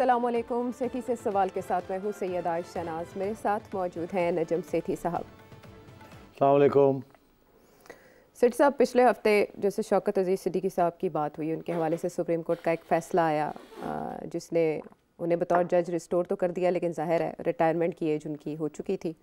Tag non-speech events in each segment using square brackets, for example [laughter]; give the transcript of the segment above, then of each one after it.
असलम सेठी से सवाल के साथ मैं हूँ सैयद आयश शनाज मेरे साथ मौजूद हैं नजम सेठी साहब अलैक्म सिटी साहब पिछले हफ्ते जैसे शौकत अजीज़ सिद्दीकी साहब की बात हुई उनके हवाले से सुप्रीम कोर्ट का एक फ़ैसला आया जिसने उन्हें बतौर जज रिस्टोर तो कर दिया लेकिन जाहिर है रिटायरमेंट की एज उनकी हो चुकी थी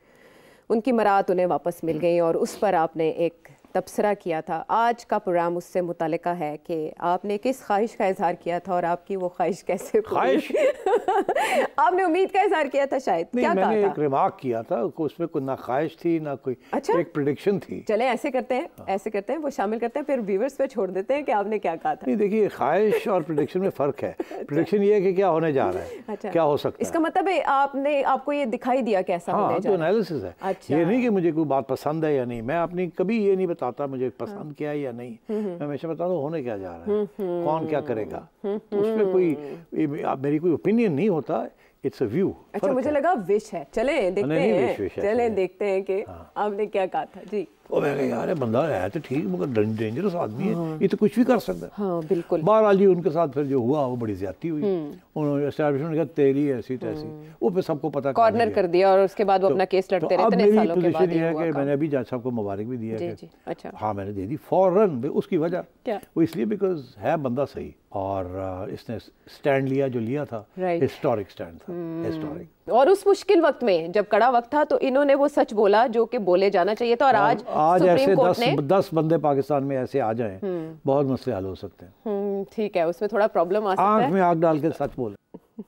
उनकी मरात उन्हें वापस मिल गई और उस पर आपने एक तबसरा किया था आज का प्रोग्राम उससे मुतल है कि आपने किस ख्वाहिश का इजहार किया था और आपकी वो ख्वाहिश कैसे ख्वाहिश [laughs] आपने उम्मीद का इजहार किया था शायद नहीं, क्या मैंने कहा था? एक रिमार्क किया था उसमें कोई ना ख्वाहिश थी ना कोई अच्छा एक प्रडिक्शन थी चले ऐसे करते हैं हाँ। ऐसे करते हैं वो शामिल करते हैं फिर व्यूवर्स पे छोड़ देते हैं कि आपने क्या कहा था देखिए ख्वाहिश और प्रोडिक्शन में फ़र्क है प्रोडिक्शन [laughs] अच्छा। ये है कि क्या होने जा रहा है अच्छा। क्या हो सकता है इसका मतलब आपने आपको ये दिखाई दिया कैसा हाँ, है अच्छा। ये नहीं कि मुझे कोई बात पसंद है या नहीं मैं अपनी कभी ये नहीं बता आता मुझे पसंद हाँ। किया या नहीं हम्म, हम्म। मैं हमेशा बता रहा होने क्या जा रहा है हम्म, कौन क्या करेगा उस पर कोई मेरी कोई ओपिनियन नहीं होता इट्स अ व्यू अच्छा मुझे लगा विश है चले देखते हैं चले देखते हैं कि हाँ। आपने क्या कहा था जी तो मैं कहा यार बंदा है तो ठीक मगर डेंजरस आदमी है हाँ। ये तो कुछ भी कर सकता है हाँ, बिल्कुल बहरहाल जी उनके साथ फिर जो हुआ वो बड़ी ज्यादा हुई हम्म। उन्होंने तेरी ऐसी तैसी हम्म। वो फिर सबको पता कॉर्नर कर दिया और उसके बाद वो तो अपना केस लड़ते तो रहे इतने सालों के है कि मैंने अभी जज साहब को मुबारक भी दिया अच्छा। हाँ मैंने दे दी फौरन उसकी वजह वो इसलिए बिकॉज है बंदा सही और इसने स्टैंड लिया जो लिया था हिस्टोरिक स्टैंड था हिस्टोरिक हम्म। और उस मुश्किल वक्त में जब कड़ा वक्त था तो इन्होंने वो सच बोला जो कि बोले जाना चाहिए था और आज हाँ, आज ऐसे दस, दस बंदे पाकिस्तान में ऐसे आ जाएं हम्म। बहुत मसले हल हो सकते हैं हम्म, ठीक है उसमें थोड़ा प्रॉब्लम आ सकता है में आग डाल के सच बोले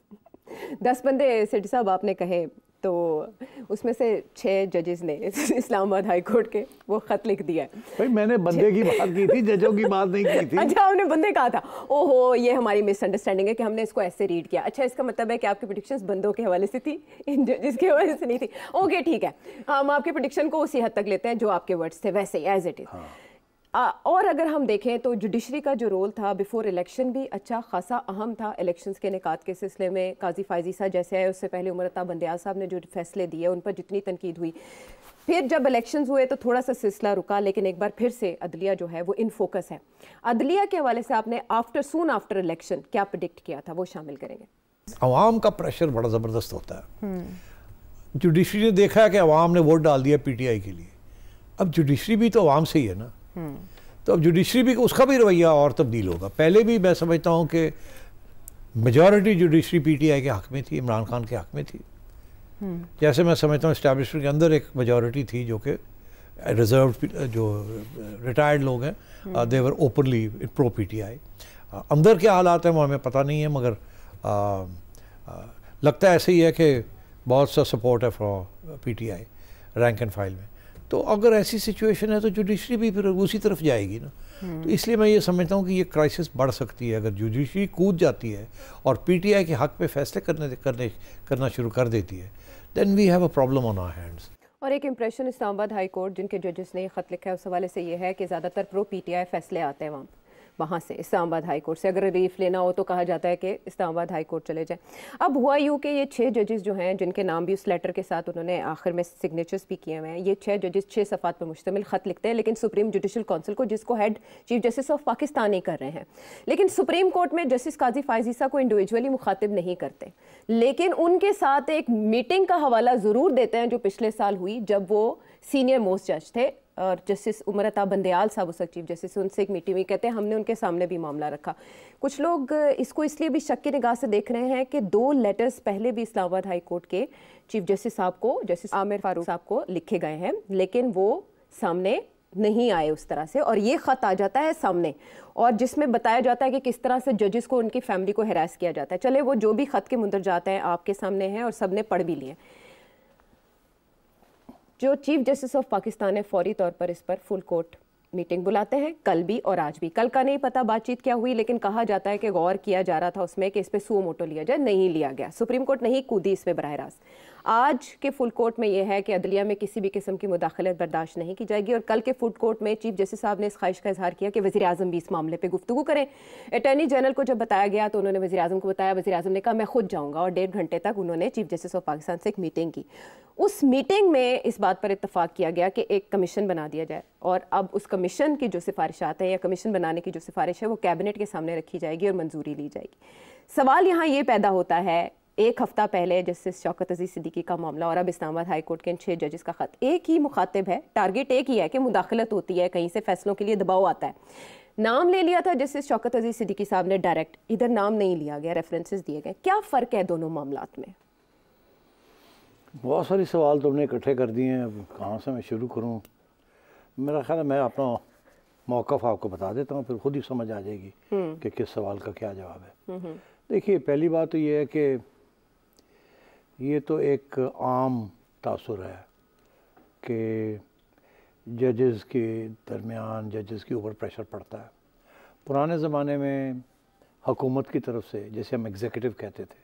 [laughs] दस बंदे सिटी साहब आपने कहे तो उसमें से छः जजेस ने [laughs] इस्लामाबाद हाई कोर्ट के वो ख़त लिख दिया है भाई मैंने बंदे की बात की थी जजों की बात नहीं की थी अच्छा हमने बंदे कहा था ओहो ये हमारी मिसअंडरस्टैंडिंग है कि हमने इसको ऐसे रीड किया अच्छा इसका मतलब है कि आपकी प्रडिक्शंस बंदों के हवाले से थी इन जजेस के हवाले से नहीं थी ओके ठीक है हम आपके प्रडिक्शन को उसी हद तक लेते हैं जो आपके वर्ड्स थे वैसे एज इट इज़ और अगर हम देखें तो जुडिशरी का जो रोल था बिफोर इलेक्शन भी अच्छा खासा अहम था इलेक्शन के निकात के सिलसिले में काजी फायजी साहब जैसे आए उससे पहले उमरता बंदयाल साहब ने जो फैसले दिए उन पर जितनी तनकीद हुई फिर जब इलेक्शन हुए तो थोड़ा सा सिलसिला रुका लेकिन एक बार फिर से अदलिया जो है वो इन फोकस है अदलिया के हवाले से आपने आफ्टर सून आफ्टर इलेक्शन क्या प्रडिक्ट किया था वो शामिल करेंगे आवाम का प्रेशर बड़ा ज़बरदस्त होता है जुडिशरी ने देखा है कि आवाम ने वोट डाल दिया पीटीआई के लिए अब जुडिशरी भी तो आवाम से ही है ना तो अब जुडिशरी भी उसका भी रवैया और तब्दील होगा पहले भी मैं समझता हूँ कि मेजॉरिटी जुडिशरी पीटीआई के हक में थी इमरान खान के हक में थी जैसे मैं समझता हूँ इस्टेबलिशमेंट के अंदर एक मेजॉरिटी थी जो कि रिजर्व जो रिटायर्ड लोग हैं देवर ओपनली प्रो पीटीआई अंदर क्या हालात हैं वो हमें पता नहीं है मगर आ, uh, आ, uh, लगता ऐसे ही है कि बहुत सा सपोर्ट है for I rank and file में तो अगर ऐसी सिचुएशन है तो जुडिशरी भी फिर उसी तरफ जाएगी ना हम्म। तो इसलिए मैं ये समझता हूँ कि ये क्राइसिस बढ़ सकती है अगर जुडिशरी कूद जाती है और पीटीआई के हक पे फैसले करने करने करना शुरू कर देती है then we have a problem on our hands और एक इम्प्रेशन इस्लामाबाद हाई कोर्ट जिनके जजेस ने खत लिखा है उस हवाले से ये है कि ज़्यादातर प्रो पी फैसले आते हैं वहाँ वहाँ से इस्लामाबाद हाई कोर्ट से अगर रिलीफ लेना हो तो कहा जाता है कि इस्लामाबाद हाई कोर्ट चले जाए अब हुआ यूँ कि ये छः जजेस जो हैं जिनके नाम भी उस लेटर के साथ उन्होंने आखिर में सिग्नेचर्स भी किए हुए हैं ये छः जजेस छः सफ़ात पर मुश्तमिल ख़त लिखते हैं लेकिन सुप्रीम जुडिशल काउंसिल को जिसको head chief justice of Pakistan ही कर रहे हैं लेकिन सुप्रीम कोर्ट में जस्टिस काजी फायजीसा को इंडिविजुअली मुखातिब नहीं करते लेकिन उनके साथ एक मीटिंग का हवाला ज़रूर देते हैं जो पिछले साल हुई जब वो सीनियर मोस्ट जज थे और जस्टिस उमरता बंदयाल साहब उस चीफ जस्टिस उनसे एक मीटिंग हुई कहते हैं हमने उनके सामने भी मामला रखा कुछ लोग इसको इसलिए भी शक की निगाह से देख रहे हैं कि दो लेटर्स पहले भी इस्लामाबाद हाई कोर्ट के चीफ जस्टिस साहब को जस्टिस आमिर फारूक साहब को लिखे गए हैं लेकिन वो सामने नहीं आए उस तरह से और ये ख़त आ जाता है सामने और जिसमें बताया जाता है कि किस तरह से जजेस को उनकी फैमिली को हरास किया जाता है चले वो जो भी ख़त के मुंदर जाते हैं आपके सामने हैं और सब ने पढ़ भी लिए जो चीफ जस्टिस ऑफ पाकिस्तान है फौरी तौर पर इस पर फुल कोर्ट मीटिंग बुलाते हैं कल भी और आज भी कल का नहीं पता बातचीत क्या हुई लेकिन कहा जाता है कि गौर किया जा रहा था उसमें कि इस पर सू मोटो लिया जाए नहीं लिया गया सुप्रीम कोर्ट नहीं कूदी इस पर बरह रास्त आज के फुल कोर्ट में यह है कि अदलिया में किसी भी किस्म की मुदाखलत बर्दाश्त नहीं की जाएगी और कल के फुड कोर्ट में चीफ जस्टिस साहब ने इस ख्वाहिश का इजहार किया कि वजी अजम भी इस मामले पर गुफ्तु करें अटर्नी जनरल को जब बताया गया तो उन्होंने वजी अजम को बताया वजी अजम ने कहा मैं खुद जाऊँगा और डेढ़ घंटे तक उन्होंने चीफ जस्टिस ऑफ पाकिस्तान से एक मीटिंग की उस मीटिंग में इस बात पर इतफाक़ किया गया कि एक कमीशन बना दिया जाए और अब उस कमीशन की जो सिफारिशात हैं या कमीशन बनाने की जो सिफारिश है वो कैबिनेट के सामने रखी जाएगी और मंजूरी ली जाएगी सवाल यहाँ ये पैदा होता है एक हफ़्ता पहले जस्टिस शौकत अजीज़ सिद्दीकी का मामला और अब इस्लामाबाद हाई कोर्ट के छह जजेस का ख़त एक ही मुखातिब है टारगेट एक ही है कि मुदाखलत होती है कहीं से फैसलों के लिए दबाव आता है नाम ले लिया था जस्टिस शौकत अजीज़ सिद्दीकी साहब ने डायरेक्ट इधर नाम नहीं लिया गया रेफरेंसेस दिए गए क्या फ़र्क है दोनों मामला में बहुत सारे सवाल तुमने तो इकट्ठे कर दिए हैं अब कहाँ से मैं शुरू करूँ मेरा ख्याल है मैं अपना मौक़ आपको बता देता हूँ फिर खुद ही समझ आ जाएगी हम्म। कि किस सवाल का क्या जवाब है हम्म, हम्म। देखिए पहली बात तो ये है कि ये तो एक आम तासर है कि जजेस के दरमियान जजेस के ऊपर प्रेशर पड़ता है पुराने ज़माने में हकूमत की तरफ से जैसे हम एग्जीक्यूटिव कहते थे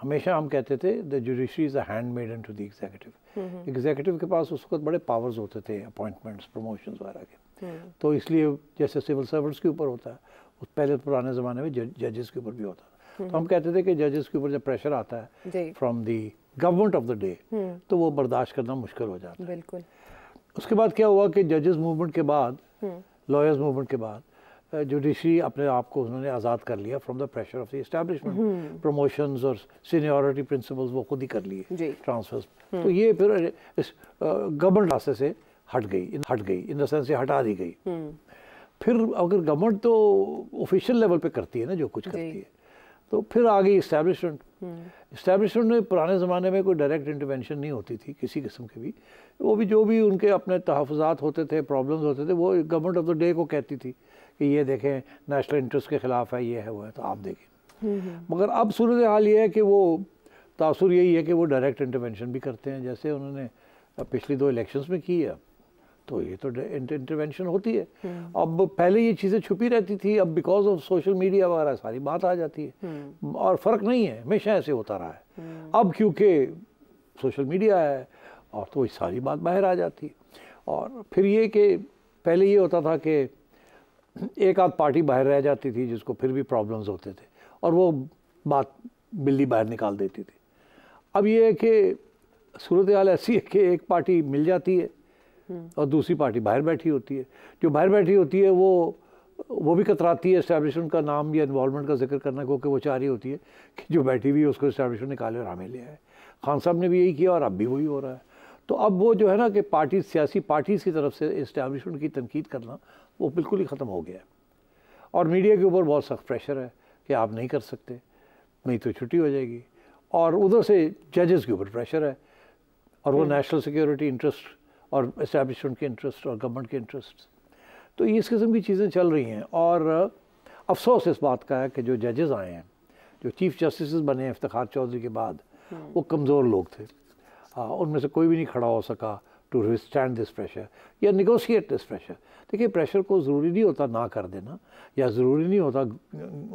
हमेशा हम कहते थे the judiciary is a handmaiden to the executive executive के पास उस वक्त बड़े पावर्स होते थे अपॉइंटमेंट्स प्रमोशन वगैरह के हम्म। तो इसलिए जैसे सिविल सर्वेंट्स के ऊपर होता है उस पहले पुराने ज़माने में जजेस के ऊपर भी होता था तो हम कहते थे कि जजेस के ऊपर जब प्रेशर आता है from the government of the day तो वो बर्दाश्त करना मुश्किल हो जाता है बिल्कुल उसके बाद क्या हुआ कि जजेस मूवमेंट के बाद लॉयर्स हम्म। मूवमेंट के बाद जुडिशरी अपने आप को उन्होंने आज़ाद कर लिया from the pressure of the establishment promotions और सीनियोरिटी प्रिंसिपल्स वो खुद ही कर लिए ट्रांसफर्स हम्म। तो ये फिर गवर्नमेंट रास्ते से हट गई हट गई इन द सेंस से हटा दी गई फिर अगर गवर्नमेंट तो ऑफिशियल लेवल पे करती है ना जो कुछ करती है तो फिर आ गई इस्टेब्लिशमेंट इस्टेब्लिशमेंट में पुराने ज़माने में कोई डायरेक्ट इंटरवेंशन नहीं होती थी किसी किस्म की भी वो भी जो भी उनके अपने तहफ़ात होते थे प्रॉब्लम्स होते थे वो गवर्नमेंट ऑफ द डे को कहती थी कि ये देखें नेशनल इंटरेस्ट के ख़िलाफ़ है ये है वो है तो आप देखें हम्म, हम्म। मगर अब सूरत हाल ये है कि वो तासुर यही है कि वो डायरेक्ट इंटरवेंशन भी करते हैं जैसे उन्होंने पिछली दो इलेक्शंस में की है तो ये तो इंटरवेंशन होती है हम्म। अब पहले ये चीज़ें छुपी रहती थी अब बिकॉज ऑफ सोशल मीडिया वगैरह सारी बात आ जाती है हम्म। और फ़र्क नहीं है हमेशा ऐसे होता रहा है हम्म। अब क्योंकि सोशल मीडिया है और तो सारी बात बाहर आ जाती है और फिर ये कि पहले ये होता था कि एक आध पार्टी बाहर रह जाती थी जिसको फिर भी प्रॉब्लम्स होते थे और वो बात बिल्ली बाहर निकाल देती थी अब ये है कि सूरत हाल ऐसी है कि एक पार्टी मिल जाती है और दूसरी पार्टी बाहर बैठी होती है जो बाहर बैठी होती है वो वो भी कतराती है इस्टेब्लिशमेंट का नाम या इन्वॉलमेंट का जिक्र करना क्योंकि वो चाह रही होती है कि जो बैठी हुई है उसको इस्टेब्लिशमेंट निकाले और हमें ले आए खान साहब ने भी यही किया और अब भी वही हो रहा है तो अब वो जो है ना कि पार्टी सियासी पार्टीज़ की तरफ से इस्टेब्लिशमेंट की तनकीद करना वो बिल्कुल ही ख़त्म हो गया है और मीडिया के ऊपर बहुत सख्त प्रेशर है कि आप नहीं कर सकते नहीं तो छुट्टी हो जाएगी और उधर से जजेस के ऊपर प्रेशर है और वो नेशनल सिक्योरिटी इंटरेस्ट और इस्टेबलिशमेंट के इंटरेस्ट और गवर्नमेंट के इंटरेस्ट तो ये इस किस्म की चीज़ें चल रही हैं और uh, अफसोस इस बात का है कि जो जजेज़ आए हैं जो चीफ जस्टिस बने हैं इफ्तार चौधरी के बाद हम्म। वो कमज़ोर लोग थे हाँ, उनमें से कोई भी नहीं खड़ा हो सका टू रिस्टैंड दिस प्रेशर या निगोशिएट दिस प्रेशर देखिए प्रेशर को ज़रूरी नहीं होता ना कर देना या ज़रूरी नहीं होता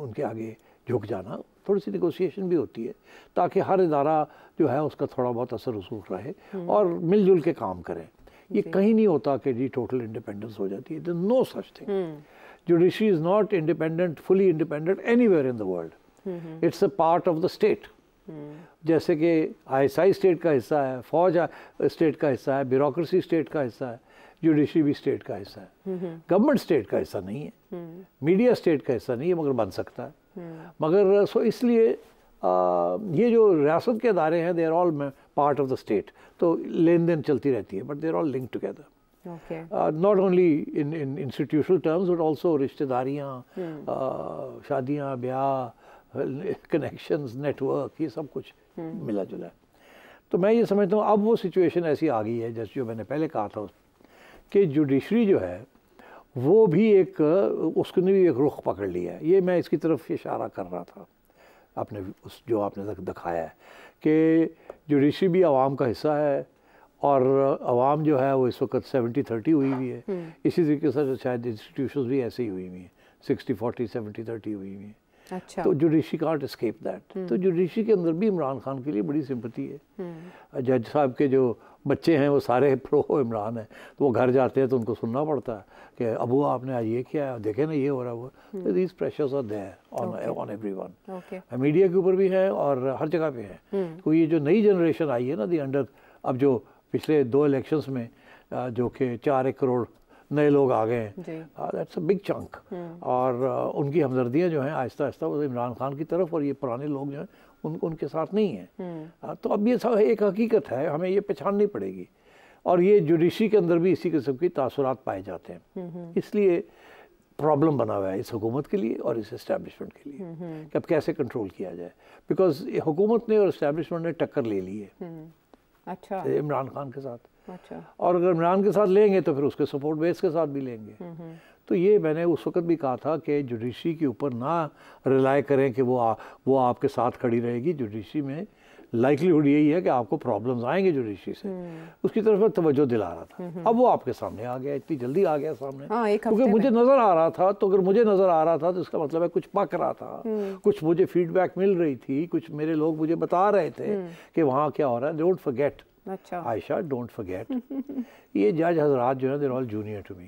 उनके आगे झुक जाना थोड़ी सी निगोशिएशन भी होती है ताकि हर इदारा जो है उसका थोड़ा बहुत असर रसूख रहे हम्म। और मिलजुल के काम करें ये कहीं नहीं होता कि जी टोटल इंडिपेंडेंस हो जाती है no such thing judiciary is not independent fully independent anywhere in the world it's a part of the state जैसे कि आईएसआई स्टेट का हिस्सा है फौज स्टेट का हिस्सा है ब्यूरोसी स्टेट का हिस्सा है जुडिशरी भी स्टेट का हिस्सा है गवर्नमेंट हम्म, स्टेट हम्म। का हिस्सा नहीं है मीडिया हम्म। स्टेट का हिस्सा नहीं है मगर बन सकता है मगर सो इसलिए ये जो रियासत के अदारे हैं they are all part of the state तो लेन देन चलती रहती है but they're all link together. Not only in in institutional terms but also रिश्तेदारियाँ hmm. uh, शादियाँ ब्याह कनेक्शन नेटवर्क ये सब कुछ hmm. मिला जुला है तो मैं ये समझता हूँ अब वो सिचुएशन ऐसी आ गई है जैसे जो मैंने पहले कहा था कि जुडिशरी जो है वो भी एक उसने भी एक रुख पकड़ लिया है ये मैं इसकी तरफ इशारा कर रहा था आपने उस जो आपने दिखाया है कि जुडिशरी भी आवाम का हिस्सा है और आवाम जो है वो इस वक्त सेवेंटी थर्टी हुई हुई है हम्म। इसी तरीके से शायद इंस्टीट्यूशन भी ऐसे ही हुई हुई हैं सिक्सटी फोर्टी सेवेंटी थर्टी हुई हुई हैं अच्छा। तो जुडिशी कांट स्केप दैट तो जुडिशी के अंदर भी इमरान खान के लिए बड़ी सिंपति है हम्म। जज साहब के जो बच्चे हैं वो सारे प्रो इमरान हैं तो वो घर जाते हैं तो उनको सुनना पड़ता है कि अबू आपने आज ये किया है देखे ना ये हो रहा है वो these pressures are there on everyone media के ऊपर भी है और हर जगह पे है हम्म। तो ये जो नई जनरेशन आई है ना दी अंडर अब जो पिछले दो इलेक्शंस में जो कि चार एक करोड़ नए लोग आ गए हैं दैट्स अ बिग चंक और uh, उनकी हमदर्दियाँ जो हैं आहिस्ता आहिस्ता वो इमरान खान की तरफ और ये पुराने लोग जो हैं उन उनके साथ नहीं हैं हम्म। तो अब ये सब एक हकीकत है हमें ये पहचाननी पड़ेगी और ये जुडिशरी के अंदर भी इसी किस्म के तासरात पाए जाते हैं हम्म, हम्म। इसलिए प्रॉब्लम बना हुआ है इस हुकूमत के लिए और इस इस्टेब्लिशमेंट के लिए कि अब कैसे कंट्रोल किया जाए बिकॉज हुकूमत ने और इस्टेब्लिशमेंट ने टक्कर ले ली है अच्छा इमरान खान के साथ अच्छा और अगर इमरान के साथ लेंगे तो फिर उसके सपोर्ट बेस के साथ भी लेंगे हम्म, हम्म। तो ये मैंने उस वक्त भी कहा था कि जुडिशरी के ऊपर ना रिलाय करें कि वो आ, वो आपके साथ खड़ी रहेगी जुडिशरी में लाइकलीहुड यही है कि आपको प्रॉब्लम्स आएंगे जुडिशी से हम्म। उसकी तरफ मैं तवज्जो दिला रहा था अब वो आपके सामने आ गया इतनी जल्दी आ गया सामने हाँ, क्योंकि मुझे नज़र आ रहा था तो अगर मुझे नज़र आ रहा था तो इसका मतलब है कुछ पक रहा था कुछ मुझे फीडबैक मिल रही थी कुछ मेरे लोग मुझे बता रहे थे कि वहाँ क्या हो रहा है डोंट फॉरगेट अच्छा आयशा डोंट फॉरगेट ये जज हजरात जो है they're all junior to me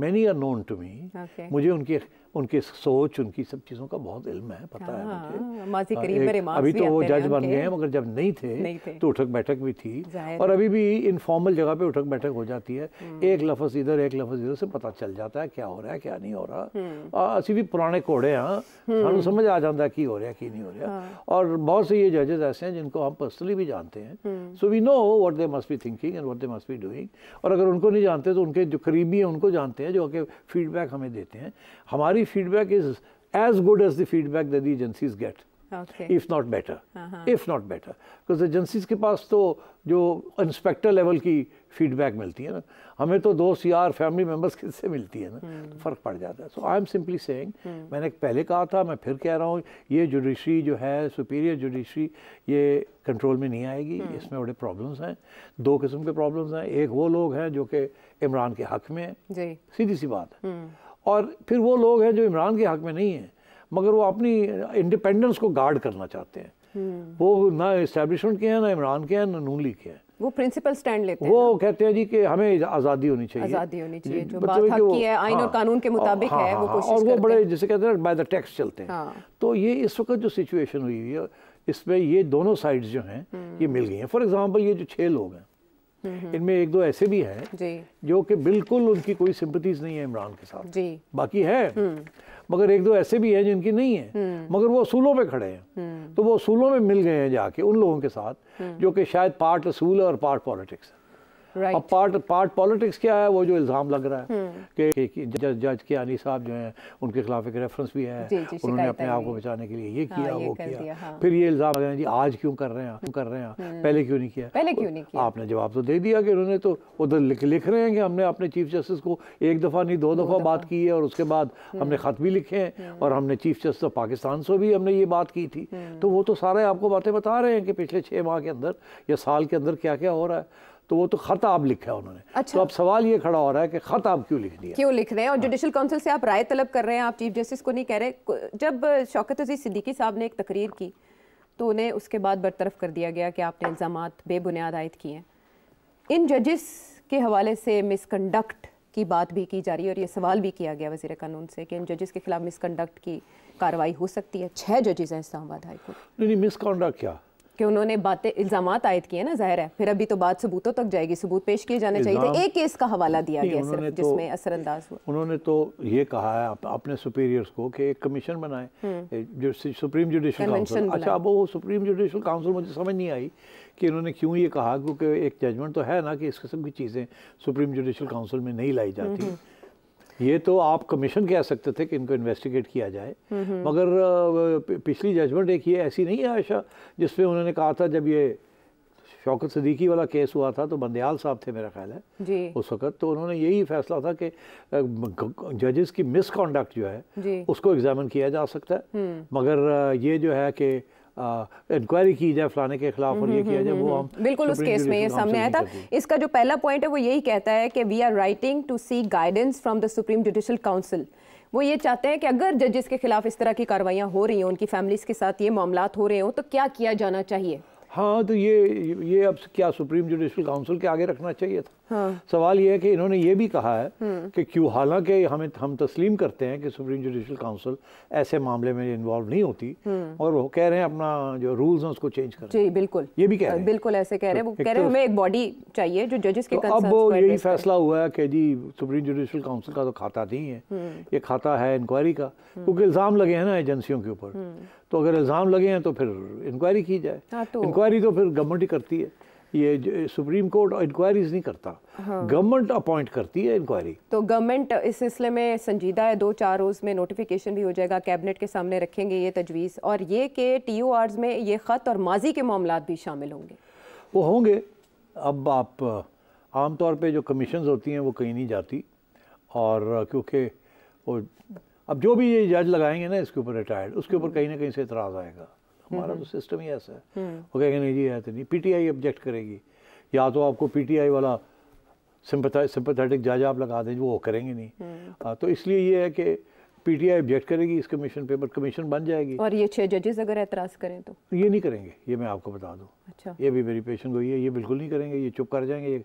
many are known to me मुझे उनके उनके सोच उनकी सब चीज़ों का बहुत इल्म है पता है मुझे हाँ, हाँ, हाँ, करीब आ, अभी तो वो जज बन गए हैं मगर जब नहीं थे, नहीं थे तो उठक बैठक भी थी और अभी भी इनफॉर्मल जगह पे उठक बैठक हो जाती है हम्म। एक लफज इधर एक लफज इधर से पता चल जाता है क्या हो रहा है क्या नहीं हो रहा हम्म। असि भी पुराने कोड़े हाँ हम्म। सू समझ आ जाता है कि हो रहा है की नहीं हो रहा और बहुत से ये जजेस ऐसे हैं जिनको हम पर्सनली भी जानते हैं so we know what they must be thinking and what they must be doing और अगर उनको नहीं जानते तो उनके जो करीबी हैं उनको जानते हैं जो कि फीडबैक हमें देते हैं हमारी feedback is as good as the feedback the agencies get if not better if not better because agencies के पास तो जो इंस्पेक्टर लेवल की फीडबैक मिलती है ना हमें तो दोस्त यार फैमिली मेम्बर्स किससे मिलती है ना हम्म। तो फ़र्क पड़ जाता है so I am simply saying मैंने पहले कहा था मैं फिर कह रहा हूँ ये जुडिशरी जो है सुपीरियर जुडिशरी ये कंट्रोल में नहीं आएगी हम्म। इसमें बड़े प्रॉब्लम्स हैं दो किस्म के प्रॉब्लम्स हैं एक वो लोग हैं जो कि इमरान के हक में हैं सीधी सी बात है हम्म। और फिर वो लोग हैं जो इमरान के हक में नहीं हैं मगर वो अपनी इंडिपेंडेंस को गार्ड करना चाहते हैं वो ना इस्टेब्लिशमेंट के हैं ना इमरान के हैं ना नून लीग के हैं वो प्रिंसिपल स्टैंड लेते वो हैं वो कहते हैं जी कि हमें आज़ादी होनी चाहिए आज़ादी होनी चाहिए जो बात हक की है आइन और हाँ, कानून के हाँ, मुताबिक हाँ, है वो कोशिश और वो बड़े जैसे कहते हैं बाय द टैक्स चलते हैं तो ये इस वक्त जो सिचुएशन हुई हुई है इसमें ये दोनों साइड्स जो हैं ये मिल गई हैं फॉर एग्जांपल ये जो छः लोग हैं इनमें एक दो ऐसे भी हैं जो कि बिल्कुल उनकी कोई सिंपथीज नहीं है इमरान के साथ बाकी है हम्म। मगर एक दो ऐसे भी हैं जिनकी नहीं है हम्म। मगर वो असूलों पे खड़े हैं हम्म। तो वो असूलों में मिल गए हैं जाके उन लोगों के साथ जो कि शायद पार्ट असूल है और पार्ट पॉलिटिक्स है right. अब पार्ट पार्ट पॉलिटिक्स क्या है वो जो इल्ज़ाम लग रहा है हम्म। कि, जज जज के अनी साहब जो हैं उनके खिलाफ एक रेफरेंस भी है उन्होंने अपने आप को बचाने के लिए ये हाँ, किया हाँ, ये वो किया हाँ। फिर ये इल्ज़ाम लग रहे हैं जी आज क्यों कर रहे हैं हम्म। कर रहे हैं पहले क्यों नहीं किया पहले क्यों नहीं किया आपने जवाब तो दे दिया कि उन्होंने तो उधर लिख लिख रहे हैं कि हमने अपने चीफ जस्टिस को एक दफ़ा नहीं दो दफ़ा बात की है और उसके बाद हम्म। हमने ख़त भी लिखे हैं और हमने चीफ जस्टिस ऑफ पाकिस्तान से भी हमने ये बात की थी तो वो तो सारे आपको बातें बता रहे हैं कि पिछले छः माह के अंदर या साल के अंदर क्या क्या हो रहा है तो वो तो खत आप लिखा है उन्होंने तो अच्छा। तो अब सवाल ये खड़ा हो रहा है कि खत आप क्यों लिख दिया क्यों लिख रहे हैं और जुडिशल हाँ। काउंसिल से आप राय तलब कर रहे हैं आप चीफ जस्टिस को नहीं कह रहे जब शौकत अजीज सिद्दीकी साहब ने एक तकरीर की तो उन्हें उसके बाद बरतरफ कर दिया गया कि आपने इल्ज़ाम बेबुनियाद आयद किए हैं इन जजेस के हवाले से मिसकंडक्ट की बात भी की जा रही है और ये सवाल भी किया गया वजीर कानून से कि इन जजेस के खिलाफ मिसकंडक्ट की कार्रवाई हो सकती है छः जजेस हैं इस्लामाबाद हाईकोर्ट नहीं मिसकंडक्ट क्या कि उन्होंने बातें इल्जाम आयद किए ना जाहिर है फिर अभी तो बात सबूतों तक जाएगी सबूत पेश किए जाने चाहिए थे एक केस का हवाला दिया गया सिर्फ तो, जिसमें असरअंदाज हुआ उन्होंने तो ये कहा है अपने सुपीरियर्स को कि एक कमीशन बनाए हम्म। जो सुप्रीम जुडिशल काउंसिल अच्छा अब वो सुप्रीम जुडिशल काउंसिल मुझे समझ नहीं आई कि इन्होंने क्यों ये कहा क्योंकि एक जजमेंट तो है ना कि इस किस्म की चीज़ें सुप्रीम जुडिशल काउंसिल में नहीं लाई जाती हम्म, हम्म। ये तो आप कमीशन कह सकते थे कि इनको इन्वेस्टिगेट किया जाए मगर पिछली जजमेंट एक ये ऐसी नहीं है आयशा जिसमें उन्होंने कहा था जब ये शौकत सदीकी वाला केस हुआ था तो बंदयाल साहब थे मेरा ख्याल है उस वक्त तो उन्होंने यही फैसला था कि जजेस की मिसकॉन्डक्ट जो है उसको एग्जामिन किया जा सकता है हम्म। मगर ये जो है कि इंक्वायरी की जाए फलाने के खिलाफ और ये हम्म, किया जाए हम्म, वो हम्म, हम बिल्कुल उस केस में ये सामने आया था इसका जो पहला पॉइंट है वो यही कहता है कि we are writing to see guidance from the supreme judicial council वो ये चाहते हैं कि अगर जजेस के खिलाफ इस तरह की कार्रवाइयाँ हो रही हों उनकी फैमिलीज़ के साथ ये मामला हो रहे हों तो क्या किया जाना चाहिए हाँ तो ये ये अब क्या सुप्रीम जुडिशल काउंसिल के आगे रखना चाहिए था हाँ। सवाल यह है कि इन्होंने ये भी कहा है हम्म। कि क्यों हालांकि हमें हम तस्लीम करते हैं कि सुप्रीम जुडिशल काउंसिल ऐसे मामले में इन्वॉल्व नहीं होती हम्म। और वो कह रहे हैं अपना जो रूल्स हैं उसको चेंज कर जी बिल्कुल ये भी कह रहे हैं बिल्कुल ऐसे कह रहे हैं तो वो कह रहे हैं तो हमें एक बॉडी चाहिए जो जजेस के तो अब वो यही फैसला हुआ है कि जी सुप्रीम जुडिशल काउंसिल का तो खाता नहीं है हम्म। ये खाता है इंक्वायरी का क्योंकि इल्ज़ाम लगे हैं ना एजेंसियों के ऊपर तो अगर इल्ज़ाम लगे हैं तो फिर इंक्वायरी की जाए इंक्वायरी हाँ, तो फिर गवर्नमेंट ही करती है ये सुप्रीम कोर्ट इंक्वायरीज नहीं करता हाँ। गवर्नमेंट अपॉइंट करती है इंक्वायरी तो गवर्नमेंट इस सिलसिले में संजीदा है दो चार रोज़ में नोटिफिकेशन भी हो जाएगा कैबिनेट के सामने रखेंगे ये तजवीज़ और ये कि टी ओ में ये ख़त और माजी के मामला भी शामिल होंगे वो होंगे अब आप आमतौर पर जो कमीशन होती हैं वो कहीं नहीं जाती और क्योंकि वो अब जो भी ये जज लगाएंगे ना इसके ऊपर रिटायर्ड उसके ऊपर हम्म। कहीं ना कहीं से इतराज़ आएगा हमारा हम्म। तो सिस्टम ही ऐसा है हम्म। वो कहेंगे नहीं जी ऐसे नहीं पीटीआई ऑब्जेक्ट करेगी या तो आपको पीटीआई वाला सिंपथेटिक जज आप लगा दें वो करेंगे नहीं आ, हम्म। हाँ, तो इसलिए ये है कि पीटीआई ऑब्जेक्ट करेगी इस कमीशन पे बट कमीशन बन जाएगी और ये छह जजेस अगर एतराज़ करें तो ये नहीं करेंगे ये मैं आपको बता दूँ अच्छा ये भी मेरी पेशेंट हुई है ये बिल्कुल नहीं करेंगे ये चुप कर जाएंगे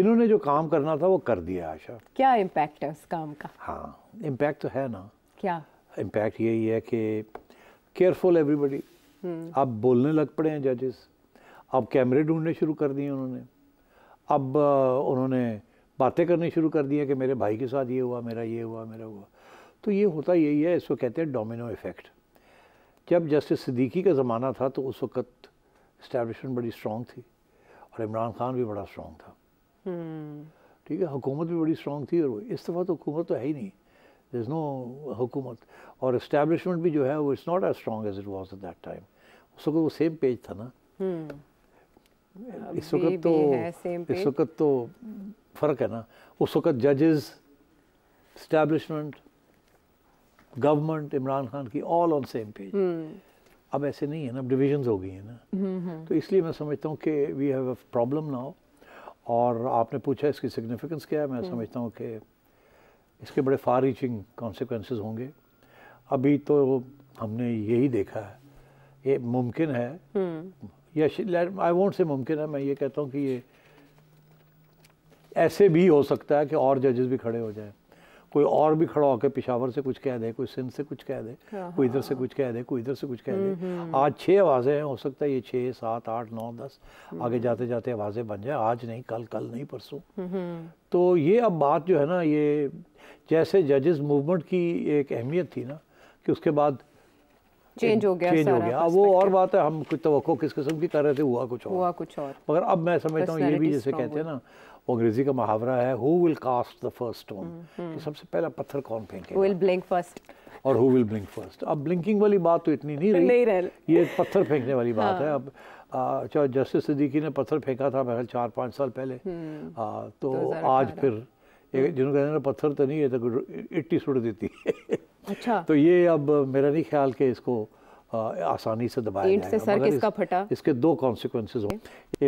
इन्होंने जो काम करना था वो कर दिया आशा क्या इम्पैक्ट है उस काम का हाँ इम्पैक्ट तो है ना क्या इम्पैक्ट यही है कि केयरफुल एवरीबडी अब बोलने लग पड़े हैं जजेस अब कैमरे ढूंढने शुरू कर दिए उन्होंने अब उन्होंने बातें करनी शुरू कर दी कि मेरे भाई के साथ ये हुआ मेरा ये हुआ मेरा हुआ तो ये होता यही है इसको कहते हैं डोमिनो इफ़ेक्ट जब जस्टिस सिद्दीकी का ज़माना था तो उस वक़्त इस्टेबलिशमेंट बड़ी स्ट्रॉन्ग थी और इमरान खान भी बड़ा स्ट्रॉन्ग था हम्म। ठीक है हुकूमत भी बड़ी स्ट्रॉन्ग थी और इस दफ़ा तो हुकूमत तो है ही नहीं there's no हुकूमत और इस्टेब्लिशमेंट भी जो है वो it's not as strong as it was at that time उस वक्त वो सेम पेज था ना हम्म। इस वक्त तो इस वक्त तो फ़र्क है ना उस वक्त जजेस इस्टेब्लिशमेंट गवर्नमेंट इमरान खान की ऑल ऑन सेम पेज अब ऐसे नहीं है ना अब डिविजन हो गई है ना हम्म, हम्म। तो इसलिए मैं समझता हूँ कि वी हैव प्रॉब्लम नाउ और आपने पूछा इसकी सिग्निफिकेंस क्या है मैं समझता हूँ कि इसके बड़े फार रीचिंग कॉन्सिक्वेंसेज होंगे अभी तो हमने यही देखा है ये मुमकिन है या आई वोंट से मुमकिन है मैं ये कहता हूँ कि ये ऐसे भी हो सकता है कि और जजेस भी खड़े हो जाएं कोई और भी खड़ा होकर पिशावर से कुछ कह दे कोई सिंध हाँ, हाँ। से कुछ कह दे कोई इधर से कुछ कह दे कोई इधर से कुछ कह दे आज छः आवाज़ें हैं हो सकता है ये छः सात आठ नौ दस हम्म। आगे जाते जाते आवाज़ें बन जाए आज नहीं कल कल नहीं परसों हम्म, हम्म। तो ये अब बात जो है ना ये जैसे जजेस मूवमेंट की एक अहमियत थी ना कि उसके बाद चेंज हो गया चेंज हो गया अब वो और बात है हम कुछ तो किस किस्म की कर रहे थे हुआ कुछ और हुआ कुछ और मगर अब मैं समझता हूँ ये भी जैसे कहते हैं ना वो अंग्रेजी का मुहावरा है who will cast the first stone कि हम्म। सबसे पहला पत्थर कौन फेंकेगा विल ब्लिंक फर्स्ट और हु विल ब्लिंक फर्स्ट अब ब्लिंकिंग वाली बात तो इतनी नहीं रही नहीं रह ये पत्थर फेंकने वाली बात है हाँ। अब अच्छा जस्टिस सिद्दीकी ने पत्थर फेंका था मेरे चार पाँच साल पहले हम्म। आ, तो आज फिर जिन्होंने कहते हैं पत्थर तो नहीं है तो इट्टी सुट देती है अच्छा तो ये अब मेरा नहीं ख्याल कि इसको आसानी से दबाया जाएगा से सर किसका फटा इसके दो कॉन्सिक्वेंसेज हों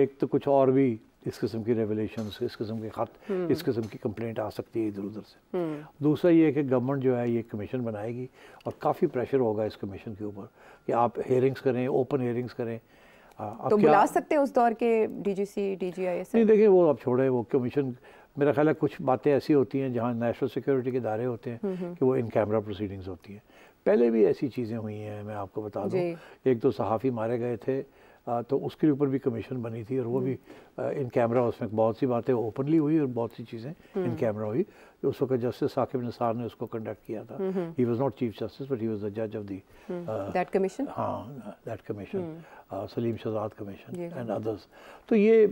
एक तो कुछ और भी इस किस्म की रेवलेशन इस किस्म के ख़त हम्म। इस किस्म की कंप्लेंट आ सकती है इधर उधर से हम्म। दूसरा ये है कि गवर्नमेंट जो है ये कमीशन बनाएगी और काफ़ी प्रेशर होगा इस कमीशन के ऊपर कि आप हेयरिंग्स करें ओपन हेयरिंग्स करें आ, तो बुला सकते हैं उस दौर के डीजीसी डीजीआईएस नहीं देखिए वो आप छोड़े वो कमीशन मेरा ख्याल है कुछ बातें ऐसी होती हैं जहाँ नेशनल सिक्योरिटी के दायरे होते हैं हम्म, कि वो इन कैमरा प्रोसीडिंग्स होती हैं पहले भी ऐसी चीज़ें हुई हैं मैं आपको बता दूँ एक तो सहाफ़ी मारे गए थे तो उसके ऊपर भी कमीशन बनी थी और वो भी इन कैमरा उसमें बहुत सी बातें ओपनली हुई और बहुत सी चीज़ें इन कैमरा हुई उस वक्त जस्टिस साकिब निसार ने उसको कंडक्ट किया था he was not chief justice but he was the जज ऑफ दी दैट कमीशन हाँ that commission Salim Shahzad commission and others तो ये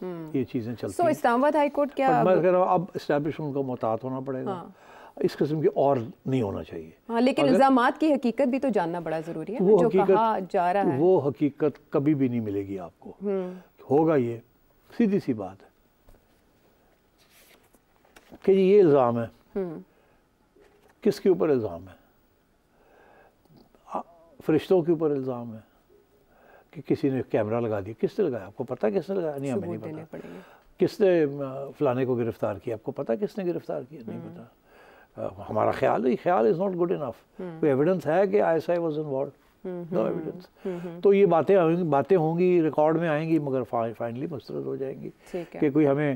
हम्म। ये चीज़ें चलती so, इस्लामाबाद क्या अब इस्टेब्लिशमेंट को मोहतात होना पड़ेगा हाँ. इस किस्म की और नहीं होना चाहिए हाँ लेकिन इल्ज़ाम की हकीकत भी तो जानना बड़ा ज़रूरी है वो जो हकीकत, कहा जा रहा है वो हकीकत कभी भी नहीं मिलेगी आपको हम्म। होगा ये सीधी सी बात है कि ये इल्ज़ाम है हम्म। किसके ऊपर इल्ज़ाम है फरिश्तों के ऊपर इल्ज़ाम है कि किसी ने कैमरा लगा दिया किसने लगाया आपको पता किसने लगाया नहीं हमें नहीं पता किसने फ़लाने को गिरफ़्तार किया आपको पता किसने गिरफ़्तार किया नहीं हम्म। पता Uh, हमारा ख्याल ही ख्याल इज़ नॉट गुड इनफ कोई एविडेंस है कि I S I was involve no evidence तो ये बातें बातें होंगी रिकॉर्ड में आएंगी मगर फाइनली मुस्तरद हो जाएंगी कि कोई हमें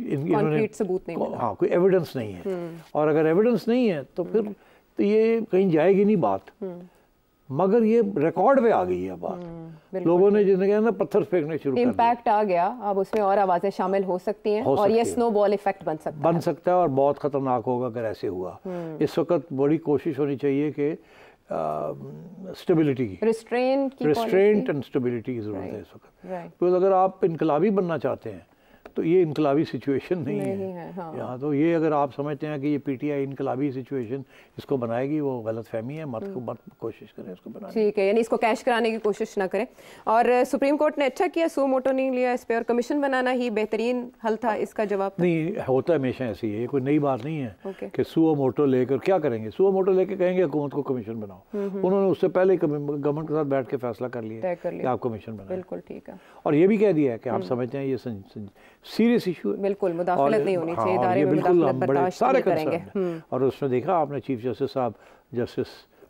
इन्होंने सबूत नहीं मिला। हाँ कोई एविडेंस नहीं है hmm. और अगर एविडेंस नहीं है तो hmm. फिर तो ये कहीं जाएगी नहीं बात hmm. मगर ये रिकॉर्ड पे आ गई है बात हम्म, लोगों ने जिसने कहा ना पत्थर फेंकने शुरू इम्पैक्ट आ गया अब उसमें और आवाजें शामिल हो सकती हैं और ये स्नो बॉल इफेक्ट बन सकता बन है। सकता है और बहुत खतरनाक होगा अगर ऐसे हुआ हम्म। इस वक्त बड़ी कोशिश होनी चाहिए कि स्टेबिलिटी की रिस्ट्रेंट की रिस्ट्रेंट एंड स्टेबिलिटी की जरूरत है इस वक्त अगर आप इनकलाबी बनना चाहते हैं तो ये इनकलाबी सिचुएशन नहीं, नहीं है, है हाँ। यहाँ तो ये अगर आप समझते हैं कि ये पीटीआई इनकलाबी सिचुएशन इसको बनाएगी वो गलत फहमी है मत को हम्म। मत कोशिश करें इसको बनाने ठीक है यानी इसको कैश कराने की कोशिश ना करें और सुप्रीम कोर्ट ने अच्छा किया सो मोटो नहीं लिया इस पर और कमीशन बनाना ही बेहतरीन हल था इसका जवाब नहीं होता हमेशा ऐसी है ये कोई नई बात नहीं है कि सुओ मोटो लेकर क्या करेंगे सुओ मोटो लेकर कहेंगे हुकूमत को कमीशन बनाओ हम्म, हम्म। उन्होंने उससे पहले गवर्नमेंट के साथ बैठ के फैसला कर लिया कि आप कमीशन बनाए बिल्कुल ठीक है और ये भी कह दिया है कि आप समझते हैं ये सीरियस इशू है बिल्कुल मुदाखलत नहीं होनी हाँ, चाहिए इदारे में बिल्कुल हम बड़े सारे करेंगे हम्म। और उसमें देखा आपने चीफ जस्टिस साहब जस्टिस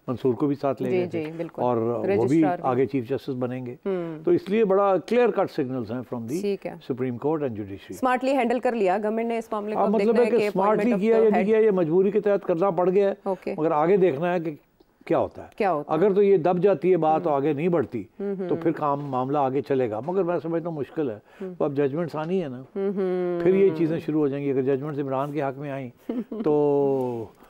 मंसूर को भी साथ ले जी, जी, और वो भी आगे चीफ जस्टिस बनेंगे हम्म। तो इसलिए बड़ा क्लियर कट सिग्नल्स हैं from the supreme court and judiciary smartly handle कर लिया गवर्नमेंट ने इस मामले हाँ, को मतलब है कि स्मार्टली किया या नहीं किया ये मजबूरी के तहत करना पड़ गया है मगर आगे देखना है कि क्या होता है क्या होता अगर तो ये दब जाती है बात हम्म। आगे नहीं बढ़ती हम्म, हम्म। तो फिर काम मामला आगे चलेगा मगर मैं समझता हूँ मुश्किल है तो अब जजमेंट्स आनी है ना फिर ये चीज़ें शुरू हो जाएंगी अगर जजमेंट्स इमरान के हक में आई [laughs] तो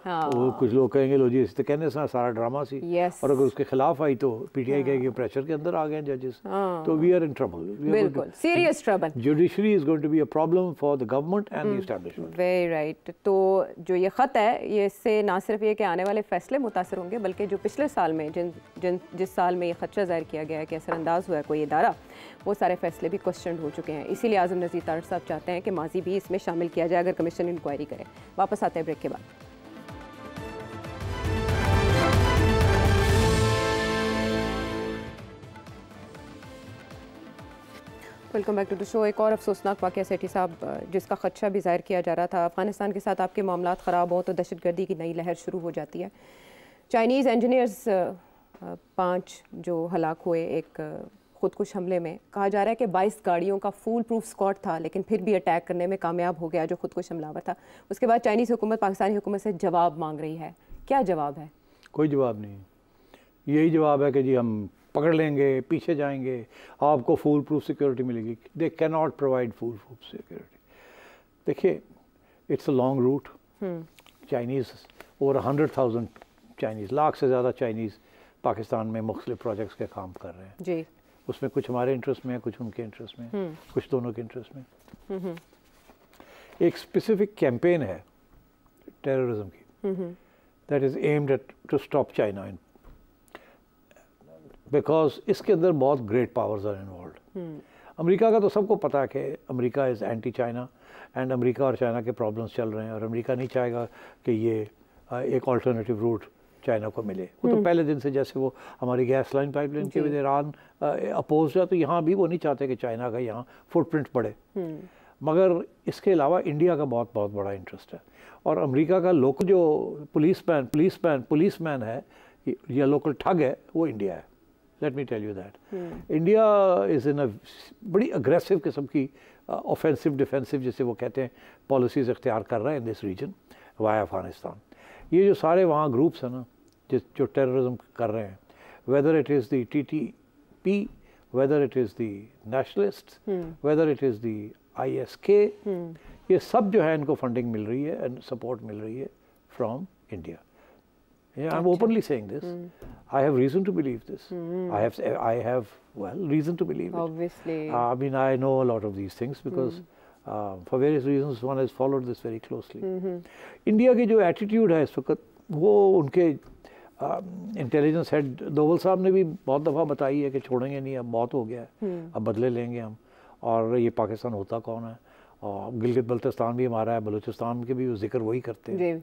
हाँ। वो कुछ लोग कहेंगे लो जी इस तो कहने से सारा ड्रामा सी yes. और अगर उसके खिलाफ आई तो पीटीआई कहेगी हाँ। प्रेशर के अंदर आ गए जजेस हाँ। तो वी आर इन ट्रबल बिल्कुल serious trouble judiciary is going to be a problem for the government and the establishment very right तो जो ये खत है ये इससे ना सिर्फ ये कि आने वाले फैसले मुतासर होंगे बल्कि जो पिछले साल में जिन जिन जिस साल में ये खदशा जाहिर किया गया है कि असरअंदाज हुआ है कोई इदारा वो सारे फैसले भी क्वेश्चन हो चुके हैं इसीलिए आजम नज़ीर तार साहब चाहते हैं कि माजी भी इसमें शामिल किया जाए अगर कमीशन इंक्वायरी करें वापस आते हैं ब्रेक के बाद welcome back to the show एक और अफसोसनाक वाक़ सेठी साहब जिसका खदशा भी जाहिर किया जा रहा था अफगानिस्तान के साथ आपके मामला ख़राब हों तो दहशत गर्दी की नई लहर शुरू हो जाती है चाइनीज़ इंजीनियर्स पाँच जो हलाक हुए एक खुदकुश हमले में कहा जा रहा है कि बाईस गाड़ियों का फूल प्रूफ स्कॉट था लेकिन फिर भी अटैक करने में कामयाब हो गया जो खुदकुश हमलावर था उसके बाद चाइनीज़ हुकूमत पाकिस्तानी हुकूमत से जवाब मांग रही है क्या जवाब है कोई जवाब नहीं यही जवाब है कि जी हम पकड़ लेंगे पीछे जाएंगे आपको फुल प्रूफ सिक्योरिटी मिलेगी they cannot provide foolproof security देखिए it's a long route Chinese over hundred thousand Chinese lakh से ज़्यादा चाइनीज़ पाकिस्तान में मुख्तलिफ प्रोजेक्ट्स के काम कर रहे हैं जी उसमें कुछ हमारे इंटरेस्ट में है कुछ उनके इंटरेस्ट में है hmm. कुछ दोनों के इंटरेस्ट में एक स्पेसिफिक कैंपेन है टेररिज्म की that is aimed at to stop China in because इसके अंदर बहुत great powers are involve America का तो सबको पता है कि America is anti China and America और चाइना के प्रॉब्लम्स चल रहे हैं और अमेरिका नहीं चाहेगा कि ये एक ऑल्टरनेटिव रूट चाइना को मिले वो तो hmm. पहले दिन से जैसे वो हमारी गैस लाइन पाइपलाइन के विद ईरान अपोज है तो यहाँ भी वो नहीं चाहते कि चाइना का यहाँ फुटप्रिंट पड़े hmm. मगर इसके अलावा इंडिया का बहुत बहुत बड़ा इंटरेस्ट है और अमेरिका का लोकल जो policeman policeman policeman है या लोकल ठग है वो इंडिया है let me tell you that India is in a बड़ी अग्रेसिव किस्म की ऑफेंसिव uh, डिफेंसिव जिसे वो कहते हैं पॉलिसीज़ इख्तियार कर रहे हैं in this region why Afghanistan ये जो सारे वहाँ ग्रुप्स हैं ना जिस जो टेररिज्म कर रहे हैं whether it is the T T P whether it is the nationalist whether it is the I S K ये सब जो है इनको फंडिंग मिल रही है एंड सपोर्ट मिल रही है from India I'm openly saying this. Hmm. I have reason to believe this. Hmm. I have, I have, well, reason to believe Obviously. it. Obviously. Uh, I mean, I know a lot of these things because, hmm. uh, for various reasons, one has followed this very closely. mm India ki jo attitude hai, sukat, wo unke uh, intelligence head Doval saab ne bhi bahut dafa batai hai ki chhodenge not ab bahut ho gaya hai, mm. ab badle lenge hum, aur ye Pakistan hota kaun hai, aur Gilgit-Baltistan bhi hamara hai, Balochistan ke bhi zikr wahi karte hain.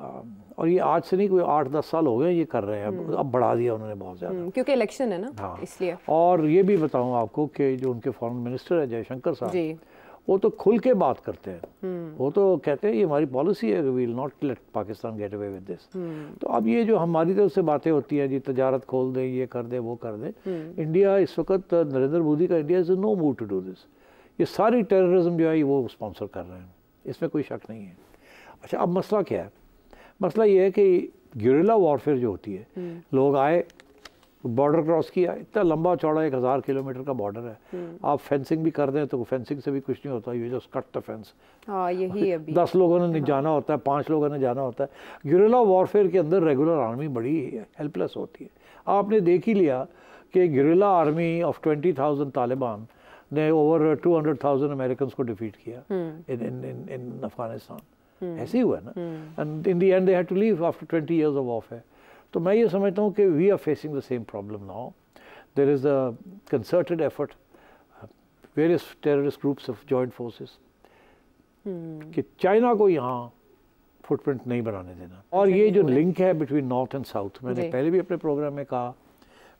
और ये आज से नहीं कोई आठ दस साल हो गए ये कर रहे हैं अब हम्म। अब बढ़ा दिया उन्होंने बहुत ज़्यादा हम्म, क्योंकि इलेक्शन है ना हाँ इसलिए और ये भी बताऊँ आपको कि जो उनके फॉरेन मिनिस्टर है जयशंकर साहब वो तो खुल के बात करते हैं हम्म। वो तो कहते हैं ये हमारी पॉलिसी है we will not let Pakistan get away with this तो अब ये जो हमारी तरफ से बातें होती हैं जी तजारत खोल दें ये कर दें वो कर दें इंडिया इस वक्त नरेंद्र मोदी का India is no move to do this ये सारी टेररिज्म जो है वो स्पॉन्सर कर रहे हैं इसमें कोई शक नहीं है अच्छा अब मसला क्या है मसला ये है कि गिरिला वॉरफेयर जो होती है हम्म। लोग आए बॉर्डर क्रॉस किया इतना लंबा चौड़ा एक हज़ार किलोमीटर का बॉर्डर है हम्म। आप फेंसिंग भी कर दें तो फेंसिंग से भी कुछ नहीं होता you just cut the fence यही अभी दस लोगों ने हाँ। जाना होता है पाँच लोगों ने जाना होता है गिरिला वॉरफेयर के अंदर रेगुलर आर्मी बड़ी हेल्पलेस होती है आपने देख ही लिया कि guerrilla army of twenty thousand Taliban ने over two hundred thousand American को डिफीट किया इन हम्म। अफगानिस्तान Hmm. ऐसे ही हुआ ना and in the end they had to leave after twenty years of affair तो मैं ये समझता हूँ कि we are facing the same problem now there is a concerted effort various terrorist groups of joint forces कि China को यहाँ footprint नहीं बनाने देना अच्छा, और ये जो लिंक है बिटवीन नॉर्थ एंड साउथ मैंने पहले भी अपने प्रोग्राम में कहा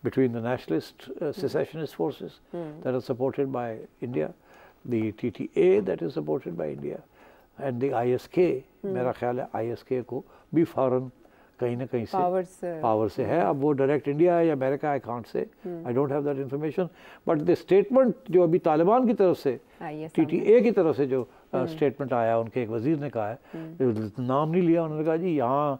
between the nationalist uh, hmm. secessionist that are supported by India the India, the TTA that is supported by India, at the I S K मेरा ख्याल है आई एस के को भी फ़ॉरन कहीं ना कहीं से पावर से पावर से है अब वो डायरेक्ट इंडिया है या अमेरिका अकाउंट से I don't have that information but the statement जो अभी तालिबान की तरफ से टी टी ए की तरफ से जो स्टेटमेंट uh, hmm. आया उनके एक वजीर ने कहा है hmm. नाम नहीं लिया उन्होंने कहा जी यहाँ